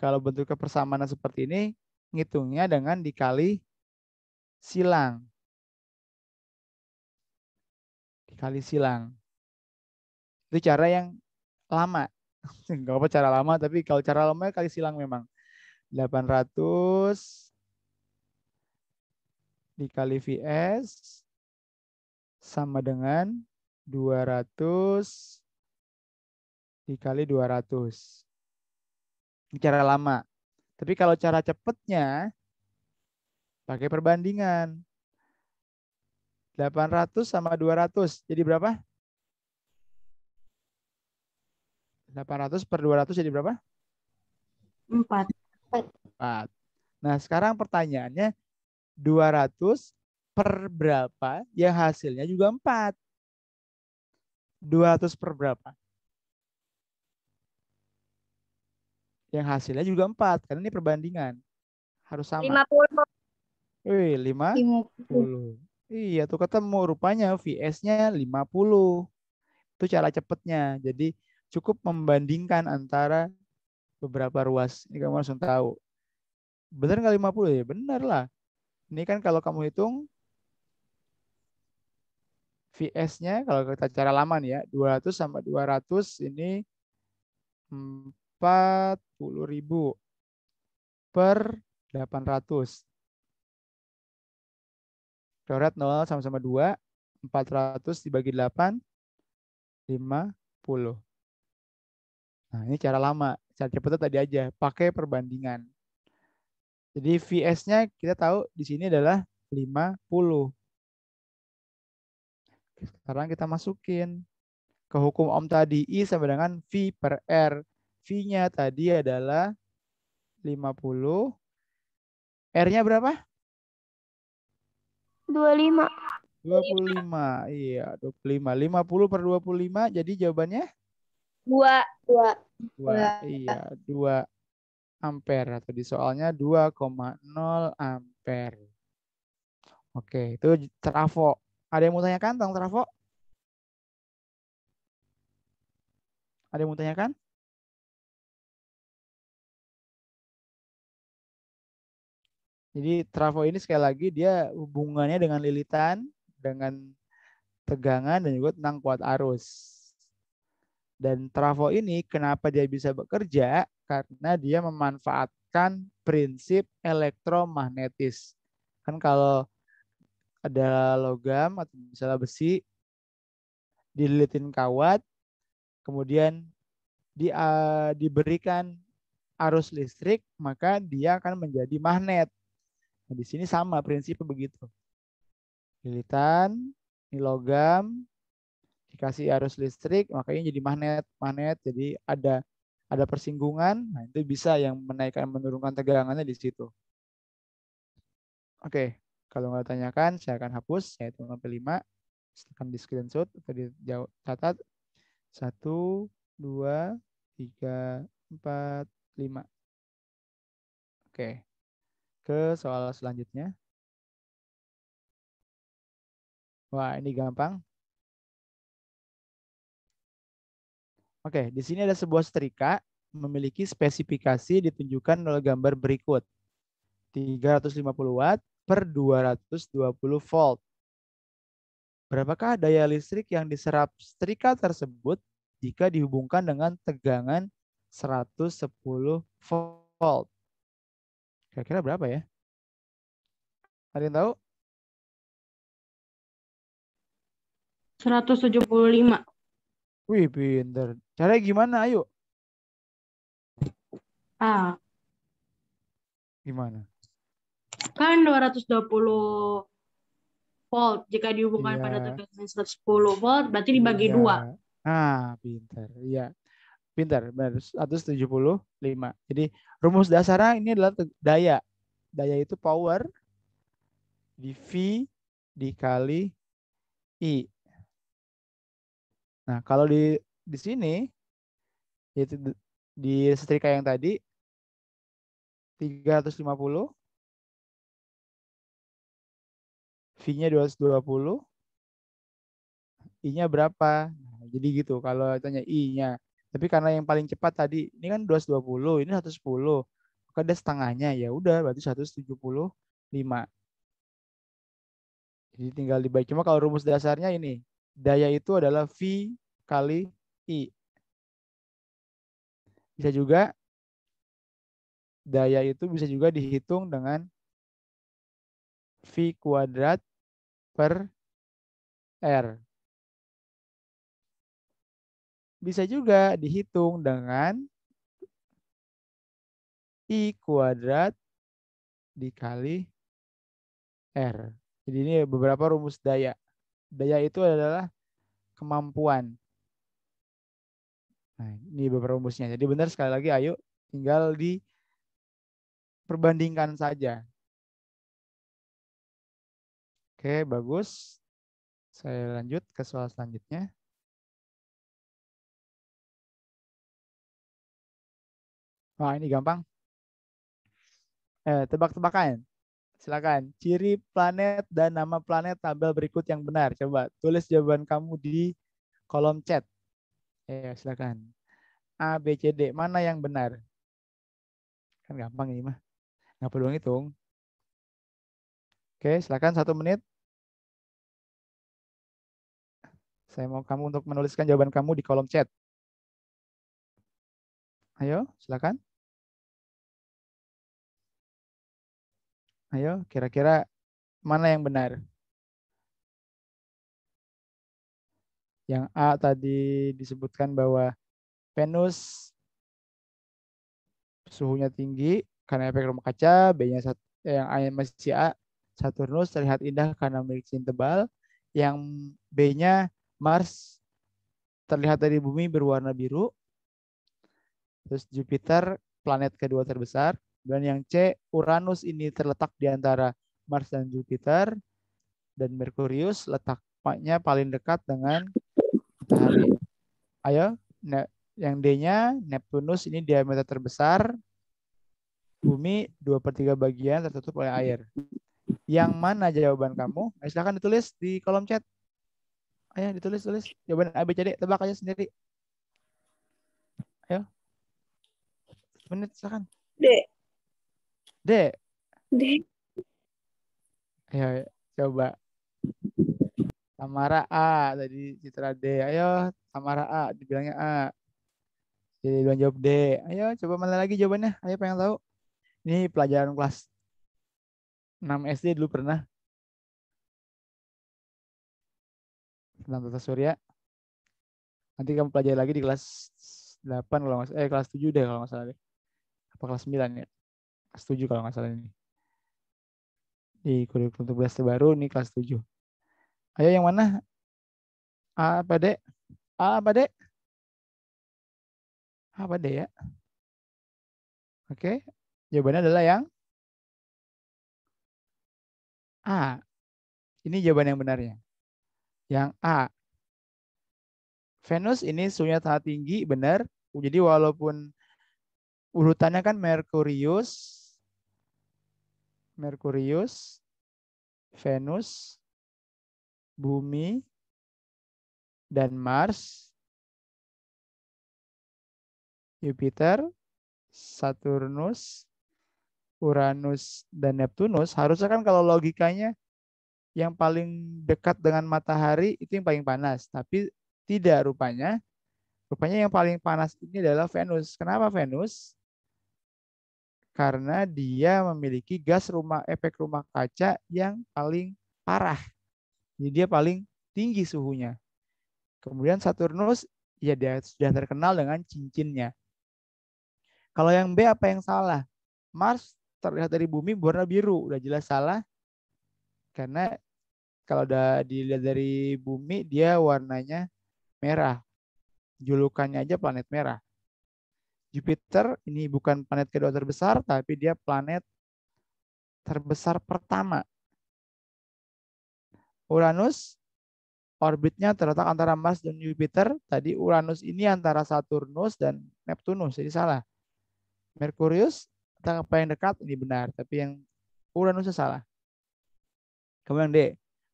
Kalau bentuk kepersamaan seperti ini, ngitungnya dengan dikali silang. Dikali silang. Itu cara yang lama. Enggak apa cara lama, tapi kalau cara lama kali silang memang. 800 dikali VS sama dengan 200 dikali 200. Ini cara lama. Tapi kalau cara cepatnya pakai perbandingan. 800 sama 200. Jadi berapa? 800 per 200 jadi berapa? 4. 4. Nah, sekarang pertanyaannya 200 ya per berapa yang hasilnya juga 4. 200 per berapa? Yang hasilnya juga 4, karena ini perbandingan. Harus sama. 50. Wih, 50. 50. Iya, tuh ketemu rupanya VS-nya 50. Itu cara cepatnya. Jadi cukup membandingkan antara beberapa ruas. Ini kamu langsung tahu. Benar nggak 50 ya? Benar lah. Ini kan kalau kamu hitung VS-nya kalau kita cara lama nih ya, 200 sama 200 ini 40.000 per 800. Coret 0 sama-sama 2, 400 dibagi 8, 50. Nah, ini cara lama. Cara cepatnya tadi aja, pakai perbandingan. Jadi VS-nya kita tahu di sini adalah 50. Sekarang kita masukin ke hukum Ohm tadi I sama dengan V per R. V-nya tadi adalah 50. R-nya berapa? 25. 25. Iya, 25. 50 per 25 jadi jawabannya? 2. 2. 2. Iya, 2 ampere atau di soalnya 2,0 ampere. Oke, itu trafo. Ada yang mau tanyakan tentang trafo? Ada yang mau tanyakan? Jadi trafo ini sekali lagi dia hubungannya dengan lilitan, dengan tegangan dan juga tentang kuat arus. Dan trafo ini kenapa dia bisa bekerja? karena dia memanfaatkan prinsip elektromagnetis. Kan kalau ada logam atau misalnya besi dililitin kawat, kemudian di, uh, eh, diberikan arus listrik, maka dia akan menjadi magnet. Nah, di sini sama prinsipnya begitu. Lilitan, ini logam, dikasih arus listrik, makanya jadi magnet. Magnet jadi ada ada persinggungan, nah itu bisa yang menaikkan menurunkan tegangannya di situ. Oke, kalau nggak tanyakan, saya akan hapus, saya hitung sampai 5. Silahkan di screenshot atau di catat. 1, 2, 3, 4, 5. Oke, ke soal selanjutnya. Wah, ini gampang. Oke, di sini ada sebuah setrika memiliki spesifikasi ditunjukkan oleh gambar berikut. 350 watt per 220 volt. Berapakah daya listrik yang diserap setrika tersebut jika dihubungkan dengan tegangan 110 volt? Kira-kira berapa ya? Ada yang tahu? 175. Wih, pinter. Caranya gimana? Ayo. A. Gimana? Kan 220 volt. Jika dihubungkan iya. pada tegangan 110 volt, berarti dibagi iya. dua. Ah, pintar. Iya. Pintar, benar. 175. Jadi rumus dasarnya ini adalah daya. Daya itu power di V dikali I. Nah, kalau di di sini yaitu di setrika yang tadi 350 V-nya 220 I-nya berapa? Nah, jadi gitu kalau tanya I-nya. Tapi karena yang paling cepat tadi ini kan 220, ini 110. Maka ada setengahnya ya udah berarti 175. Jadi tinggal dibagi. Cuma kalau rumus dasarnya ini, daya itu adalah V kali I. Bisa juga daya itu bisa juga dihitung dengan V kuadrat per R. Bisa juga dihitung dengan I kuadrat dikali R. Jadi ini beberapa rumus daya. Daya itu adalah kemampuan. Nah, ini beberapa rumusnya. Jadi benar sekali lagi ayo tinggal di perbandingkan saja. Oke, bagus. Saya lanjut ke soal selanjutnya. Wah, ini gampang. Eh, tebak-tebakan. Silakan. Ciri planet dan nama planet tabel berikut yang benar. Coba tulis jawaban kamu di kolom chat. Ya, silakan. A, B, C, D. Mana yang benar? Kan gampang ini mah. Nggak perlu ngitung. Oke, silakan satu menit. Saya mau kamu untuk menuliskan jawaban kamu di kolom chat. Ayo, silakan. Ayo, kira-kira mana yang benar? Yang A tadi disebutkan bahwa Venus suhunya tinggi karena efek rumah kaca, B-nya yang A masih A, Saturnus terlihat indah karena memiliki cincin tebal, yang B-nya Mars terlihat dari bumi berwarna biru, terus Jupiter planet kedua terbesar, dan yang C Uranus ini terletak di antara Mars dan Jupiter, dan Merkurius letaknya paling dekat dengan matahari. Ayo, yang D-nya Neptunus ini diameter terbesar. Bumi 2 per 3 bagian tertutup oleh air. Yang mana jawaban kamu? Ayo, eh, silahkan ditulis di kolom chat. Ayo ditulis, tulis. Jawaban A, B, C, D. Tebak aja sendiri. Ayo. Menit, silahkan. D. D. D. Ayo, coba amara A tadi Citra D. Ayo amara A dibilangnya A. Jadi duluan jawab D. Ayo coba mana lagi jawabannya? Ayo pengen tahu. Ini pelajaran kelas 6 SD dulu pernah. Tentang tata surya. Nanti kamu pelajari lagi di kelas 8 kalau nggak salah. Eh kelas 7 deh kalau nggak salah deh. Apa kelas 9 ya? Kelas 7 kalau nggak salah ini. Di kurikulum tugas baru ini kelas 7. Ayo yang mana? A apa D? A apa D? A apa D ya? Oke, jawabannya adalah yang A. Ini jawaban yang benarnya. Yang A. Venus ini suhunya sangat tinggi, benar. Jadi walaupun urutannya kan Merkurius, Merkurius, Venus, bumi, dan Mars, Jupiter, Saturnus, Uranus, dan Neptunus, harusnya kan kalau logikanya yang paling dekat dengan matahari itu yang paling panas. Tapi tidak rupanya. Rupanya yang paling panas ini adalah Venus. Kenapa Venus? Karena dia memiliki gas rumah efek rumah kaca yang paling parah jadi dia paling tinggi suhunya. Kemudian Saturnus ya dia sudah terkenal dengan cincinnya. Kalau yang B apa yang salah? Mars terlihat dari bumi berwarna biru, udah jelas salah. Karena kalau udah dilihat dari bumi dia warnanya merah. Julukannya aja planet merah. Jupiter ini bukan planet kedua terbesar tapi dia planet terbesar pertama Uranus orbitnya terletak antara Mars dan Jupiter. Tadi Uranus ini antara Saturnus dan Neptunus, jadi salah. Merkurius apa yang dekat ini benar, tapi yang Uranusnya salah. Kemudian D.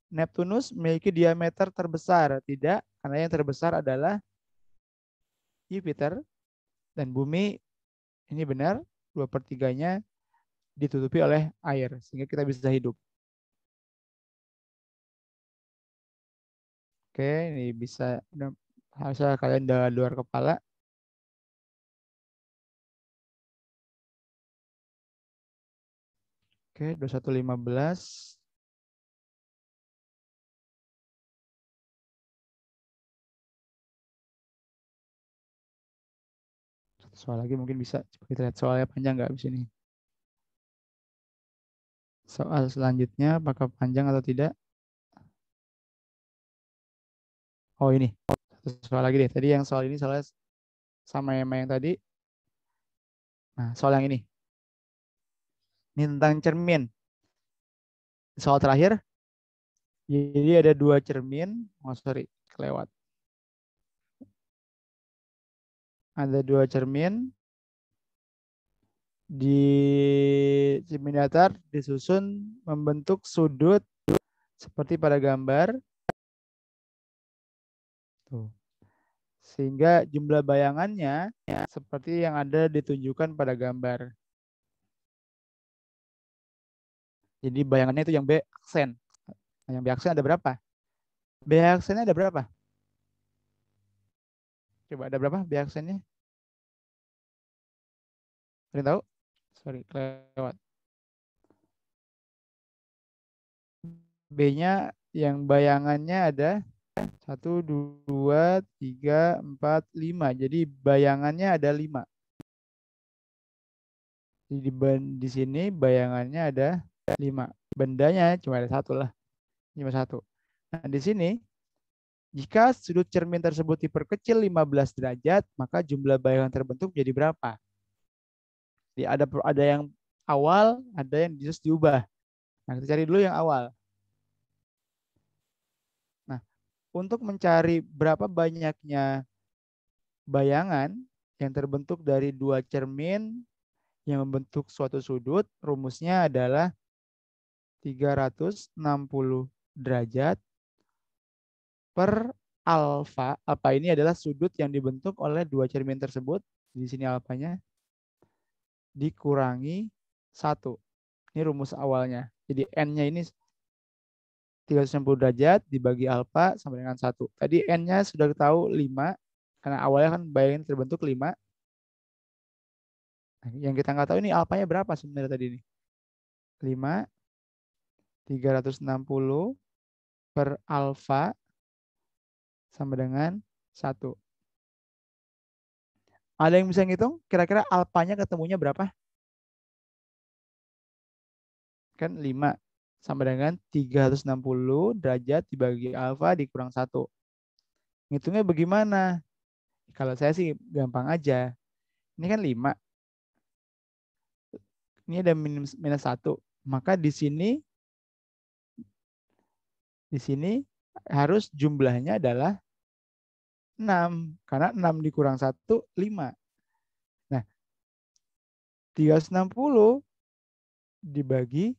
Neptunus memiliki diameter terbesar, tidak karena yang terbesar adalah Jupiter dan bumi ini benar dua pertiganya ditutupi oleh air sehingga kita bisa hidup. Oke, ini bisa harusnya kalian udah luar kepala. Oke, 2115. Satu soal lagi mungkin bisa. Coba kita lihat soalnya panjang nggak di sini. Soal selanjutnya, apakah panjang atau tidak? Oh ini, soal lagi deh. Tadi yang soal ini soalnya sama yang yang tadi. Nah, soal yang ini. Ini tentang cermin. Soal terakhir. Jadi ada dua cermin. Oh, sorry, kelewat. Ada dua cermin. Di cermin datar disusun membentuk sudut seperti pada gambar. Tuh. Gitu. Sehingga jumlah bayangannya ya, seperti yang ada ditunjukkan pada gambar. Jadi bayangannya itu yang B aksen. yang B aksen ada berapa? B aksennya ada berapa? Coba ada berapa B aksennya? Ada tahu? Sorry, lewat. B-nya yang bayangannya ada satu, dua, tiga, empat, lima. Jadi bayangannya ada lima. Di, di sini bayangannya ada lima. Bendanya cuma ada satu lah. Cuma satu. Nah, di sini jika sudut cermin tersebut diperkecil 15 derajat, maka jumlah bayangan terbentuk jadi berapa? Jadi ada ada yang awal, ada yang justru diubah. Nah, kita cari dulu yang awal. untuk mencari berapa banyaknya bayangan yang terbentuk dari dua cermin yang membentuk suatu sudut, rumusnya adalah 360 derajat per alfa. Apa ini adalah sudut yang dibentuk oleh dua cermin tersebut. Di sini alfanya dikurangi satu. Ini rumus awalnya. Jadi n-nya ini 360 derajat dibagi alfa sama dengan 1. Tadi n-nya sudah tahu 5, karena awalnya kan bayangin terbentuk 5. Nah, yang kita nggak tahu ini alfanya berapa sebenarnya tadi ini. 5, 360 per alfa sama dengan 1. Ada yang bisa ngitung kira-kira alfanya ketemunya berapa? Kan 5 sama dengan 360 derajat dibagi alfa dikurang 1. Ngitungnya bagaimana? Kalau saya sih gampang aja. Ini kan 5. Ini ada minus, minus 1. Maka di sini di sini harus jumlahnya adalah 6. Karena 6 dikurang 1, 5. Nah, 360 dibagi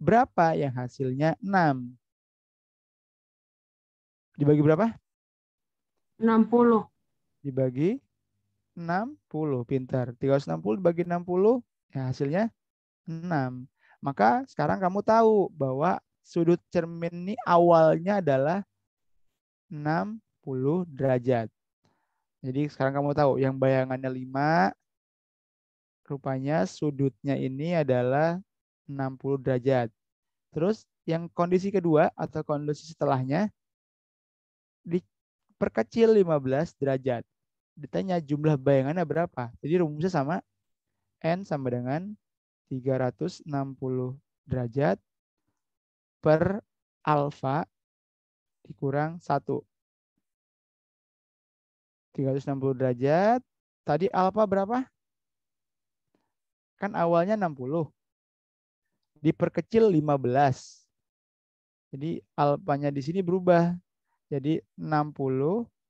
berapa? Yang hasilnya 6. Dibagi berapa? 60. Dibagi 60. Pintar. 360 dibagi 60, ya hasilnya 6. Maka sekarang kamu tahu bahwa sudut cermin ini awalnya adalah 60 derajat. Jadi sekarang kamu tahu yang bayangannya 5, rupanya sudutnya ini adalah 60 derajat. Terus yang kondisi kedua atau kondisi setelahnya diperkecil 15 derajat. Ditanya jumlah bayangannya berapa. Jadi rumusnya sama N sama dengan 360 derajat per alfa dikurang 1. 360 derajat. Tadi alfa berapa? Kan awalnya 60 diperkecil 15. Jadi alfanya di sini berubah. Jadi 60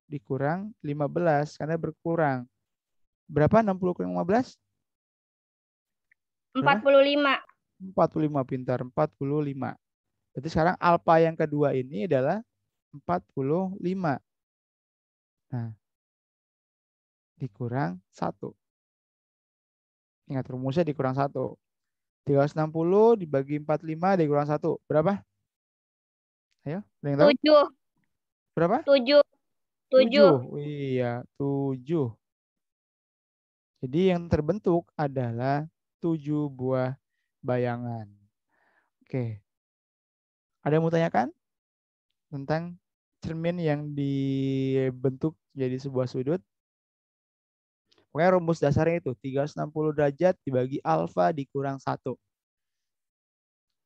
dikurang 15 karena berkurang. Berapa 60 kurang 15? 45. 45 pintar, 45. Berarti sekarang alfa yang kedua ini adalah 45. Nah, dikurang 1. Ingat rumusnya dikurang 1. 360 dibagi 45 dikurang kurang 1. Berapa? Ayo, ada yang tahu? 7. Berapa? 7. 7. 7. Iya, 7. Jadi yang terbentuk adalah 7 buah bayangan. Oke. Ada yang mau tanyakan? Tentang cermin yang dibentuk jadi sebuah sudut Pokoknya rumus dasarnya itu 360 derajat dibagi alfa dikurang 1.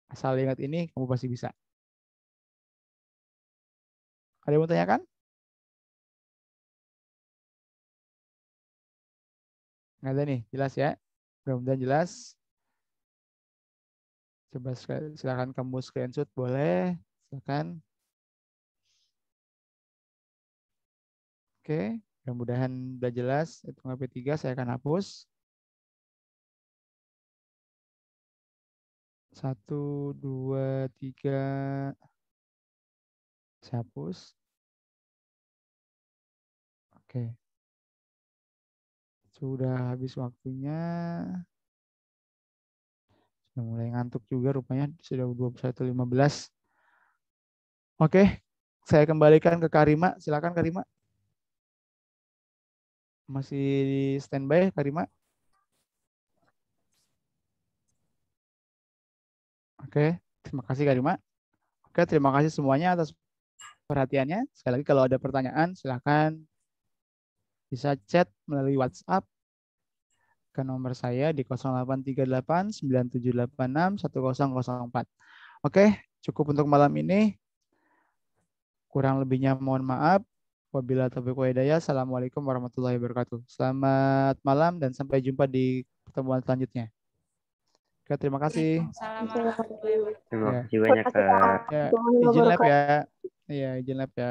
Asal ingat ini kamu pasti bisa. Ada yang mau tanyakan? Nggak ada nih, jelas ya. Mudah-mudahan jelas. Coba silakan kamu screenshot boleh, silakan. Oke. Okay. Mudah-mudahan sudah jelas. itu P3 saya akan hapus. satu dua tiga Saya hapus. Oke. Sudah habis waktunya. Sudah mulai ngantuk juga rupanya. Sudah 21.15. Oke. Saya kembalikan ke Karima. Silakan Karima. Masih standby Karima? Oke, terima kasih Karima. Oke, terima kasih semuanya atas perhatiannya. Sekali lagi kalau ada pertanyaan silahkan bisa chat melalui WhatsApp ke nomor saya di 0838 Oke, cukup untuk malam ini. Kurang lebihnya mohon maaf. Wabila taufiq Wahidaya. Assalamualaikum warahmatullahi wabarakatuh. Selamat malam dan sampai jumpa di pertemuan selanjutnya. Oke, terima kasih. Terima ya. kasih banyak, Ya, izin lab ya. Iya, izin lab ya.